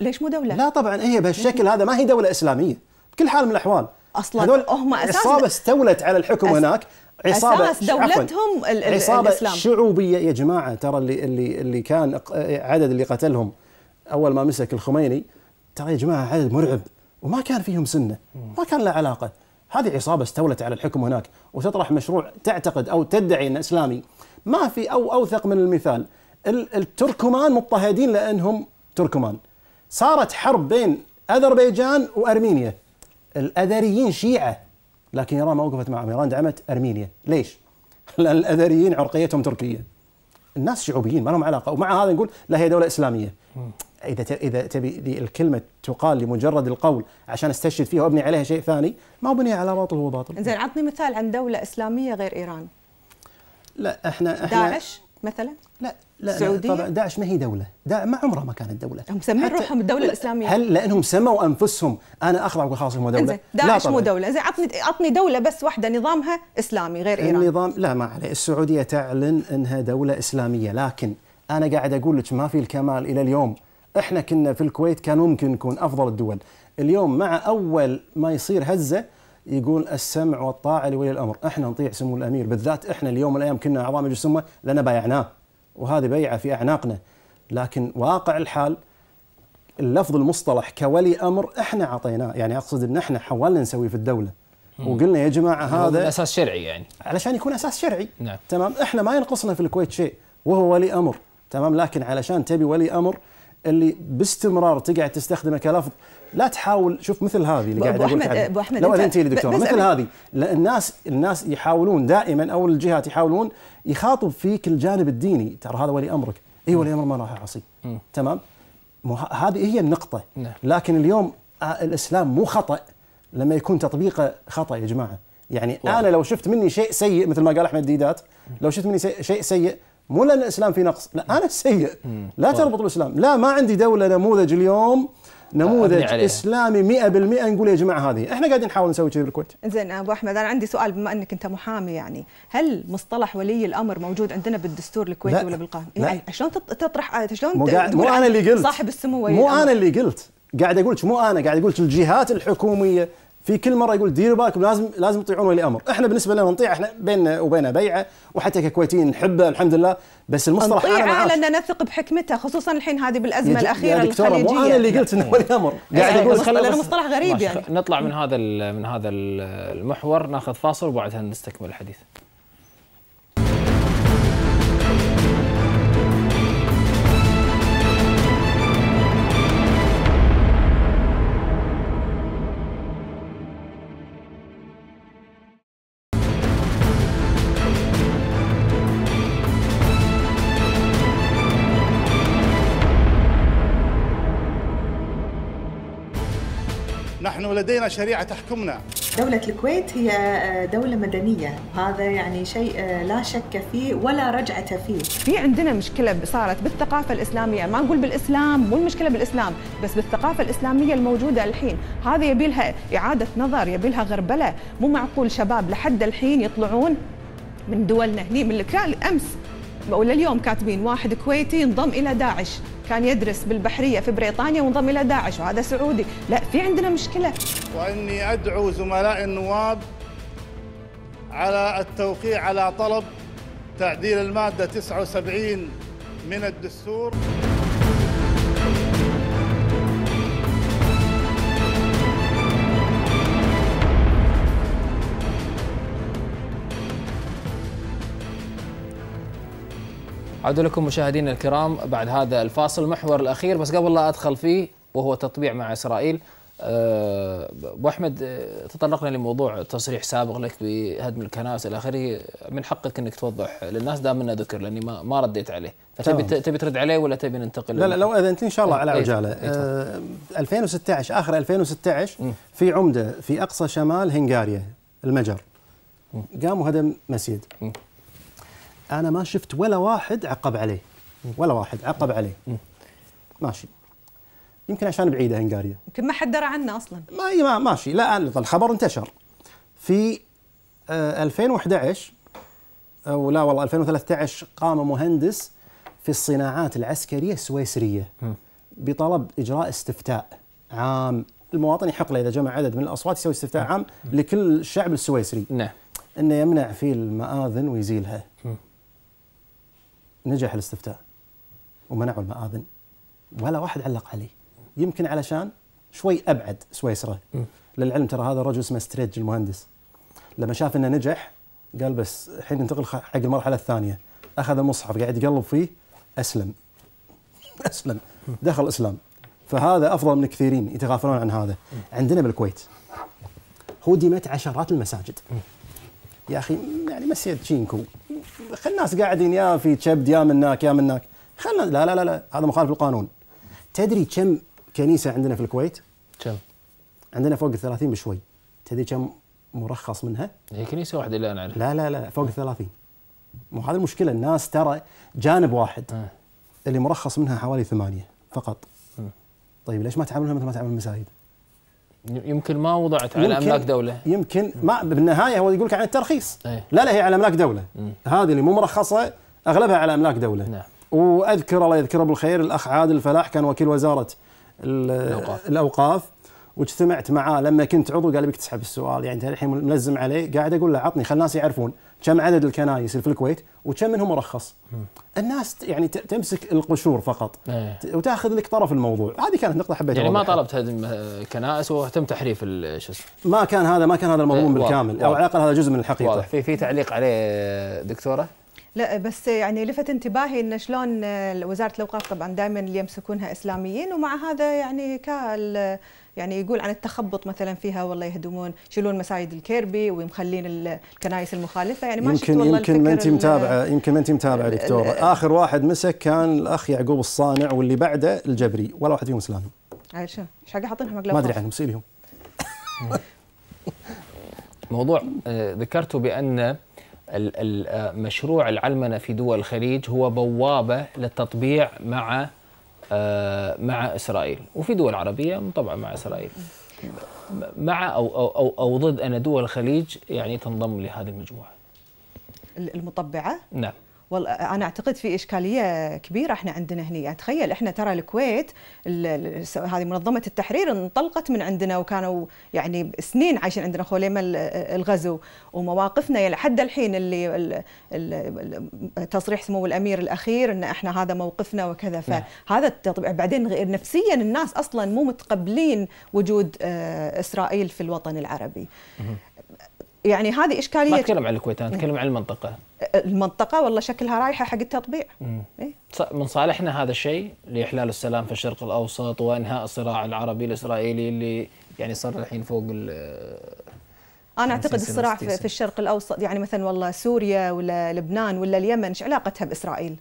ليش مو دوله؟ لا طبعا هي إيه، بهالشكل هذا ما هي دوله اسلاميه بكل حال من الاحوال اصلا هذول هم اساسا استولت على الحكم أس... هناك عصابة اساس دولتهم ال عصابة الاسلام شعوبيه يا جماعه ترى اللي اللي اللي كان عدد اللي قتلهم اول ما مسك الخميني ترى يا جماعه عدد مرعب وما كان فيهم سنه ما كان له علاقه هذه عصابه استولت على الحكم هناك وتطرح مشروع تعتقد او تدعي انه اسلامي ما في او اوثق من المثال التركمان مضطهدين لانهم تركمان صارت حرب بين اذربيجان وارمينيا الاذريين شيعه لكن إيران ما وقفت معهم إيران دعمت أرمينيا ليش؟ لأن الأذريين عرقيتهم تركية الناس شعوبيين ما لهم علاقة ومع هذا نقول لا هي دولة إسلامية إذا إذا تبي الكلمة تقال لمجرد القول عشان استشهد فيها وأبني عليها شيء ثاني ما بني على باطل هو باطل زين عطني مثال عن دولة إسلامية غير إيران لا احنا, احنا داعش مثلا؟ لا لا السعودية؟ طبعا داعش ما هي دولة، دا ما عمرها ما كانت دولة هم مسمين روحهم الدولة الإسلامية هل لأنهم سموا أنفسهم أنا أخضع أقول خلاص مو دولة؟ داعش مو دولة، زين عطني عطني دولة بس واحدة نظامها إسلامي غير إيران النظام لا ما عليه، السعودية تعلن أنها دولة إسلامية لكن أنا قاعد أقول لك ما في الكمال إلى اليوم احنا كنا في الكويت كان ممكن نكون افضل الدول اليوم مع اول ما يصير هزه يقول السمع والطاعه لولي الامر، احنا نطيع سمو الامير بالذات احنا اليوم من الايام كنا اعضاء مجلس الامه لنا بايعناه وهذه بيعه في اعناقنا لكن واقع الحال اللفظ المصطلح كولي امر احنا اعطيناه يعني اقصد ان احنا حاولنا نسويه في الدوله وقلنا يا جماعه يعني هذا اساس شرعي يعني علشان يكون اساس شرعي نعم. تمام احنا ما ينقصنا في الكويت شيء وهو ولي امر تمام لكن علشان تبي ولي امر اللي باستمرار تقعد تستخدمه كلفظ لا تحاول شوف مثل هذه اللي قاعد اقول ابو احمد لو اذنتي لي دكتور مثل هذه الناس الناس يحاولون دائما او الجهات يحاولون يخاطب فيك الجانب الديني ترى هذا ولي امرك اي ولي امر ما راح اعصي تمام هذه هي النقطه نعم. لكن اليوم الاسلام مو خطا لما يكون تطبيقه خطا يا جماعه يعني واو. انا لو شفت مني شيء سيء مثل ما قال احمد ديدات لو شفت مني شيء سيء مو لان الاسلام في نقص لا انا سيء لا تربط الاسلام لا ما عندي دوله نموذج اليوم نموذج اسلامي 100% نقول يا جماعه هذه احنا قاعدين نحاول نسوي كذي بالكويت زين ابو احمد انا عندي سؤال بما انك انت محامي يعني هل مصطلح ولي الامر موجود عندنا بالدستور الكويتي ولا بالقانون يعني شلون تطرح آه، شلون مو, مو انا اللي قلت صاحب السمو ولي مو الأمر. انا اللي قلت قاعد اقول مو انا قاعد اقول الجهات الحكوميه في كل مره يقول ديروا بالكم لازم لازم تطيعون ولي امر، احنا بالنسبه لنا نطيع احنا بيننا وبينه بيعه وحتى ككويتيين نحبه الحمد لله بس المصطلح انا معاش لان نثق بحكمته خصوصا الحين هذه بالازمه الاخيره يا دكتوره الخليجيه مو انا اللي قلت انه ولي امر إيه، قاعد إيه، اقول إيه، خلينا مصطلح غريب يعني نطلع من هذا من هذا المحور ناخذ فاصل وبعدها نستكمل الحديث لدينا شريعة تحكمنا دولة الكويت هي آه، دولة مدنية هذا يعني شيء آه، لا شك فيه ولا رجعة فيه في عندنا مشكلة صارت بالثقافة الإسلامية ما نقول بالإسلام مو المشكلة بالإسلام بس بالثقافة الإسلامية الموجودة الحين هذا يبيلها إعادة نظر يبيلها غربلة مو معقول شباب لحد الحين يطلعون من دولنا هني من الامس أمس ولليوم كاتبين واحد كويتي انضم الى داعش كان يدرس بالبحرية في بريطانيا وانضم إلى داعش وهذا سعودي لا في عندنا مشكلة وإني أدعو زملاء النواب على التوقيع على طلب تعديل المادة 79 من الدستور عود لكم مشاهدينا الكرام بعد هذا الفاصل المحور الأخير بس قبل لا أدخل فيه وهو تطبيع مع إسرائيل أه، ابو احمد أه، تطرقنا لموضوع تصريح سابق لك بهدم الكنائس الى اخره من حقك انك توضح للناس دام انه ذكر لاني ما ما رديت عليه فتبي تبي ترد عليه ولا تبي ننتقل لا لا لو اذنت ان شاء الله إيه، على عجاله إيه، إيه، آه 2016 اخر 2016 في عمده في اقصى شمال هنغاريا المجر قاموا هدم مسجد انا ما شفت ولا واحد عقب عليه ولا واحد عقب عليه ماشي يمكن عشان بعيده هنغاريا يمكن ما حد درى عنه اصلا ما ما ماشي لا الخبر انتشر في 2011 آه، او لا والله 2013 قام مهندس في الصناعات العسكريه السويسريه بطلب اجراء استفتاء عام المواطن يحق له اذا جمع عدد من الاصوات يسوي استفتاء عام لكل الشعب السويسري نعم انه يمنع فيه المآذن ويزيلها نجح الاستفتاء ومنعوا المآذن ولا واحد علق عليه يمكن علشان شوي ابعد سويسرا للعلم ترى هذا الرجل اسمه ستريج المهندس لما شاف انه نجح قال بس الحين ننتقل حق المرحله الثانيه اخذ المصحف قاعد يقلب فيه اسلم اسلم دخل الاسلام فهذا افضل من كثيرين يتغافلون عن هذا عندنا بالكويت هدمت عشرات المساجد يا اخي يعني مسيت تشينكو خل الناس قاعدين يا في تشبد يا مناك يا مناك خلنا لا لا لا, لا. هذا مخالف للقانون تدري كم كنيسه عندنا في الكويت؟ كم؟ عندنا فوق ال 30 بشوي تدري كم مرخص منها؟ هي كنيسه واحده اللي انا لا لا لا فوق ال 30 مو هذه المشكله الناس ترى جانب واحد آه. اللي مرخص منها حوالي ثمانيه فقط آه. طيب ليش ما تعاملونها مثل ما تعامل المساجد؟ يمكن ما وضعت على املاك دوله يمكن ما بالنهايه هو يقول لك عن الترخيص ايه؟ لا لا هي على املاك دوله هذه اللي مو مرخصه اغلبها على املاك دوله نعم. واذكر الله يذكره بالخير الاخ عادل الفلاح كان وكيل وزاره الاوقاف, الأوقاف واجتمعت معاه لما كنت عضو قال لي بك تسحب السؤال يعني انت الحين ملزم عليه قاعد اقول له عطني خل الناس يعرفون كم عدد الكنايس في الكويت وكم منهم مرخص الناس يعني تمسك القشور فقط إيه. وتاخذ لك طرف الموضوع هذه كانت نقطه حبيت يعني ما طلبت هدم كنائس وتم تحريف شو اسمه ما كان هذا ما كان هذا المضمون إيه، بالكامل او على الاقل هذا جزء من الحقيقه واضح في في تعليق عليه دكتوره لا بس يعني لفت انتباهي ان شلون وزاره الاوقاف طبعا دائما اللي يمسكونها اسلاميين ومع هذا يعني كال يعني يقول عن التخبط مثلا فيها والله يهدمون يشيلون مساجد الكيربي ومخلين الكنائس المخالفه يعني ما يمكن والله يمكن ما انت متابعه يمكن ما انت متابعه دكتوره اخر واحد مسك كان الاخ يعقوب الصانع واللي بعده الجبري ولا واحد فيهم اسلامي عاد ايش حق حاطينهم مقلب ما ادري عنهم سيبهم موضوع آه، ذكرته بان آه، مشروع العلمنه في دول الخليج هو بوابه للتطبيع مع آه، مع اسرائيل وفي دول عربيه طبعا مع اسرائيل مع او او او, أو ضد ان دول الخليج يعني تنضم لهذه المجموعه المطبعه نعم والله انا اعتقد في اشكاليه كبيره احنا عندنا هنا تخيل احنا ترى الكويت هذه منظمه التحرير انطلقت من عندنا وكانوا يعني سنين عايشين عندنا خوليما الغزو ومواقفنا لحد الحين اللي تصريح سمو الامير الاخير ان احنا هذا موقفنا وكذا نعم. فهذا التطبيع بعدين غير نفسيا الناس اصلا مو متقبلين وجود آه، اسرائيل في الوطن العربي يعني هذه اشكاليه ما اتكلم عن الكويت انا إيه. اتكلم عن المنطقه المنطقه والله شكلها رايحه حق التطبيع إيه؟ من صالحنا هذا الشيء لاحلال السلام في الشرق الاوسط وانهاء الصراع العربي الاسرائيلي اللي يعني صار الحين فوق انا اعتقد الصراع في, في الشرق الاوسط يعني مثلا والله سوريا ولا لبنان ولا اليمن ايش علاقتها باسرائيل؟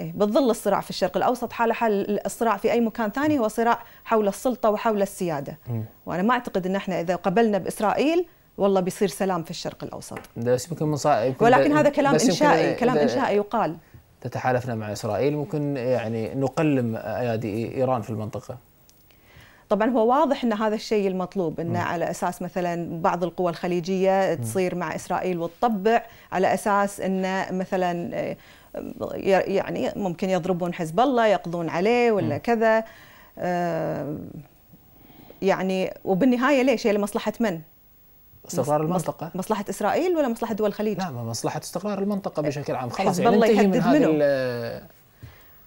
إيه بتظل الصراع في الشرق الاوسط حاله حال الصراع في اي مكان ثاني هو صراع حول السلطه وحول السياده. مم. وانا ما اعتقد ان احنا اذا قبلنا باسرائيل والله بيصير سلام في الشرق الاوسط بس يمكن من صعب ولكن هذا كلام انشائي كلام انشائي يقال تتحالفنا مع اسرائيل ممكن يعني نقلم ايادي ايران في المنطقه طبعا هو واضح ان هذا الشيء المطلوب ان م. على اساس مثلا بعض القوى الخليجيه تصير م. مع اسرائيل وتطبع على اساس ان مثلا آه، يعني ممكن يضربون حزب الله يقضون عليه ولا م. كذا آه، يعني وبالنهايه ليش هي لمصلحه من؟ استقرار المنطقة مصلحة إسرائيل ولا مصلحة دول الخليج؟ لا مصلحة استقرار المنطقة إيه، بشكل عام خلاص يعني يحدد من منه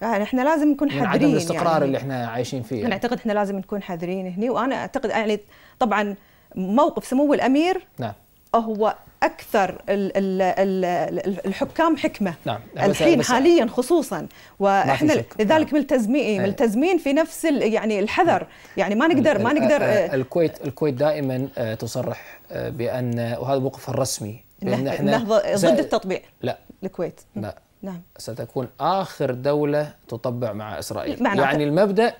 يعني احنا لازم نكون حذرين من عدم الاستقرار يعني اللي احنا عايشين فيه انا اعتقد احنا لازم نكون حذرين هنا وانا اعتقد يعني طبعا موقف سمو الامير نعم هو اكثر الحكام حكمه نعم. يعني الحين بس حاليا خصوصا واحنا لذلك نعم. ملتزمين إيه. ملتزمين في نفس يعني الحذر يعني ما نقدر ما نقدر آه، الكويت الكويت دائما آه، تصرح آه، بان وهذا موقفها الرسمي بان احنا ضد التطبيع لا الكويت لا نعم ستكون اخر دوله تطبع مع اسرائيل يعني المبدا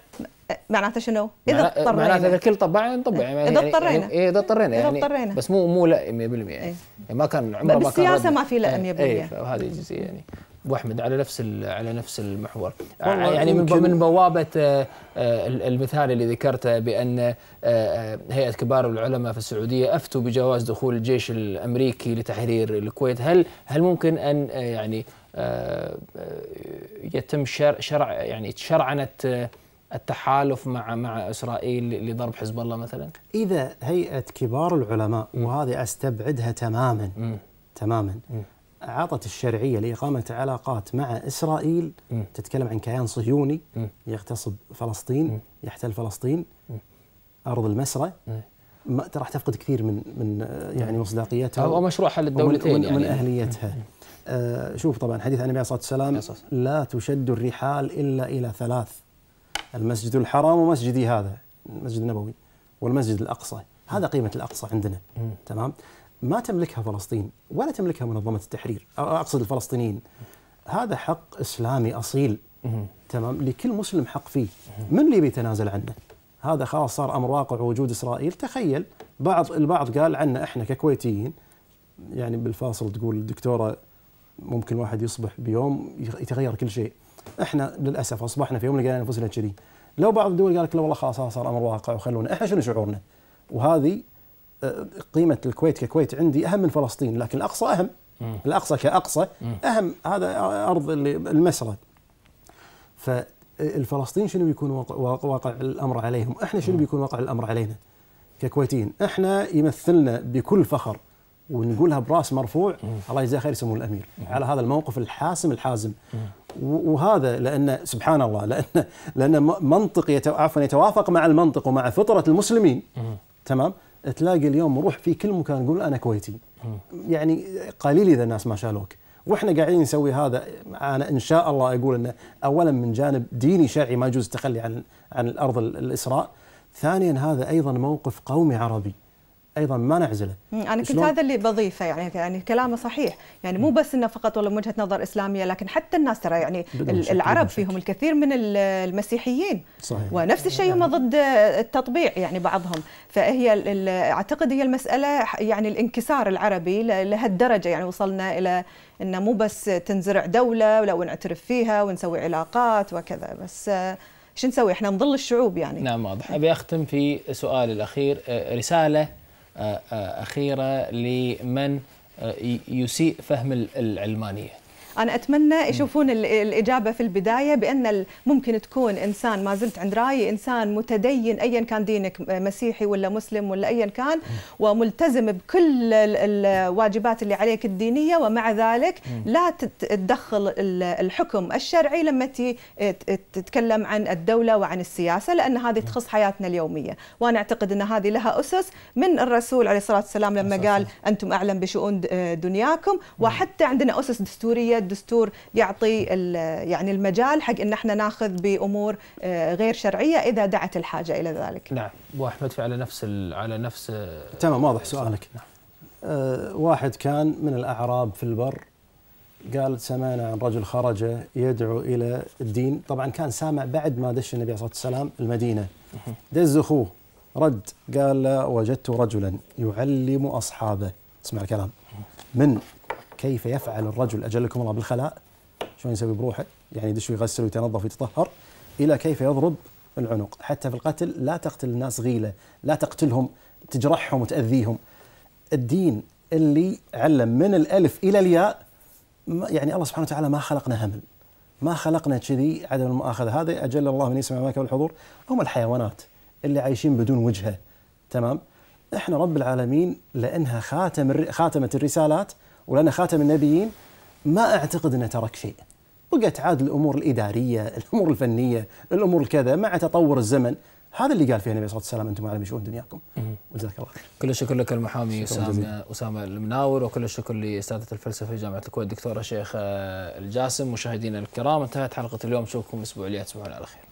معناته شنو؟ اذا اضطرينا معناته الكل طبع نطبع يعني اذا اضطرينا اي يعني اذا اضطرينا يعني, اضطرينا بس مو مو لا 100% إيه. يعني ما كان عمره ما كان بالسياسه ما في لا 100% إيه، اي هذه الجزئيه يعني ابو احمد على نفس على نفس المحور يعني من من بوابه آه، آه، المثال اللي ذكرته بان آه، هيئه كبار العلماء في السعوديه افتوا بجواز دخول الجيش الامريكي لتحرير الكويت هل هل ممكن ان يعني يتم شرع يعني شرعنه التحالف مع مع اسرائيل لضرب حزب الله مثلا؟ اذا هيئه كبار العلماء وهذه استبعدها تماما م. تماما م. اعطت الشرعيه لاقامه علاقات مع اسرائيل م. تتكلم عن كيان صهيوني م. يغتصب فلسطين م. يحتل فلسطين م. ارض المسرى ما راح تفقد كثير من من يعني مصداقيتها او مشروع حل الدولتين ومن, يعني. من اهليتها م. آه شوف طبعا حديث عن النبي عليه الصلاه والسلام لا تشد الرحال الا الى ثلاث المسجد الحرام ومسجدي هذا المسجد النبوي والمسجد الأقصى هذا قيمة الأقصى عندنا تمام ما تملكها فلسطين ولا تملكها منظمة التحرير أقصد الفلسطينيين هذا حق إسلامي أصيل تمام لكل مسلم حق فيه من اللي بيتنازل عنه هذا خلاص صار أمر واقع وجود إسرائيل تخيل بعض البعض قال عنا إحنا ككويتيين يعني بالفاصل تقول الدكتورة ممكن واحد يصبح بيوم يتغير كل شيء احنا للاسف اصبحنا في يوم لقينا انفسنا كذي لو بعض الدول قالت لا والله خلاص هذا صار امر واقع وخلونا احنا شنو شعورنا؟ وهذه آه، قيمه الكويت ككويت عندي اهم من فلسطين لكن الاقصى اهم الاقصى كاقصى اهم هذا ارض اللي المسرى فالفلسطين شنو بيكون واقع الامر عليهم؟ احنا شنو بيكون واقع الامر علينا؟ ككويتيين احنا يمثلنا بكل فخر ونقولها براس مرفوع الله يجزاه خير سمو الامير على هذا الموقف الحاسم الحازم وهذا لان سبحان الله لان لان منطق يتو... عفوا يتوافق مع المنطق ومع فطره المسلمين تمام تلاقي اليوم روح في كل مكان يقول انا كويتي يعني قليل اذا الناس ما شالوك واحنا قاعدين نسوي هذا انا ان شاء الله اقول انه اولا من جانب ديني شرعي ما يجوز التخلي عن عن الارض الاسراء ثانيا هذا ايضا موقف قومي عربي ايضا ما نعزله انا كنت هذا اللي بضيفه يعني يعني كلامه صحيح يعني مو بس انه فقط والله من وجهه نظر اسلاميه لكن حتى الناس ترى يعني العرب فيهم الكثير من المسيحيين صحيح. ونفس الشيء هم ضد التطبيع يعني بعضهم فهي اعتقد هي المساله يعني الانكسار العربي لهالدرجه يعني وصلنا الى انه مو بس تنزرع دوله ولو نعترف فيها ونسوي علاقات وكذا بس شو نسوي احنا نظل الشعوب يعني نعم واضح ابي اختم في سؤالي الاخير رساله أخيرة لمن يسيء فهم العلمانية انا اتمنى يشوفون الاجابه في البدايه بان ممكن تكون انسان ما زلت عند رايي انسان متدين ايا كان دينك مسيحي ولا مسلم ولا ايا كان وملتزم بكل الواجبات اللي عليك الدينيه ومع ذلك لا تدخل الحكم الشرعي لما تتكلم عن الدوله وعن السياسه لان هذه تخص حياتنا اليوميه وانا اعتقد ان هذه لها اسس من الرسول عليه الصلاه والسلام لما قال انتم اعلم بشؤون دنياكم وحتى عندنا اسس دستوريه الدستور يعطي يعني المجال حق ان احنا ناخذ بامور آه، غير شرعيه اذا دعت الحاجه الى ذلك. نعم ابو احمد على نفس على آه، نفس تمام واضح سؤالك. نعم. آه، واحد كان من الاعراب في البر قال سمعنا عن رجل خرج يدعو الى الدين، طبعا كان سامع بعد ما دش النبي عليه الصلاه والسلام المدينه. دز اخوه رد قال وجدت رجلا يعلم اصحابه اسمع الكلام من كيف يفعل الرجل اجلكم الله بالخلاء شلون يسوي بروحه يعني يدش ويغسل ويتنظف ويتطهر الى كيف يضرب العنق حتى في القتل لا تقتل الناس غيله لا تقتلهم تجرحهم وتاذيهم الدين اللي علم من الالف الى الياء يعني الله سبحانه وتعالى ما خلقنا همل ما خلقنا كذي عدم المؤاخذه هذا اجل الله من يسمع ماك والحضور هم الحيوانات اللي عايشين بدون وجهه تمام احنا رب العالمين لانها خاتم خاتمه الرسالات ولنا خاتم النبيين ما اعتقد انه ترك شيء بقت عاد الامور الاداريه، الامور الفنيه، الامور الكذا مع تطور الزمن هذا اللي قال فيه النبي صلى الله عليه وسلم انتم على مشؤون دنياكم وجزاك الله خير. كل الشكر لك المحامي اسامه اسامه المناور وكل الشكر لاستاذه الفلسفه في جامعه الكويت الدكتوره شيخ الجاسم مشاهدينا الكرام انتهت حلقه اليوم نشوفكم الاسبوع الجاي تصبحون على خير.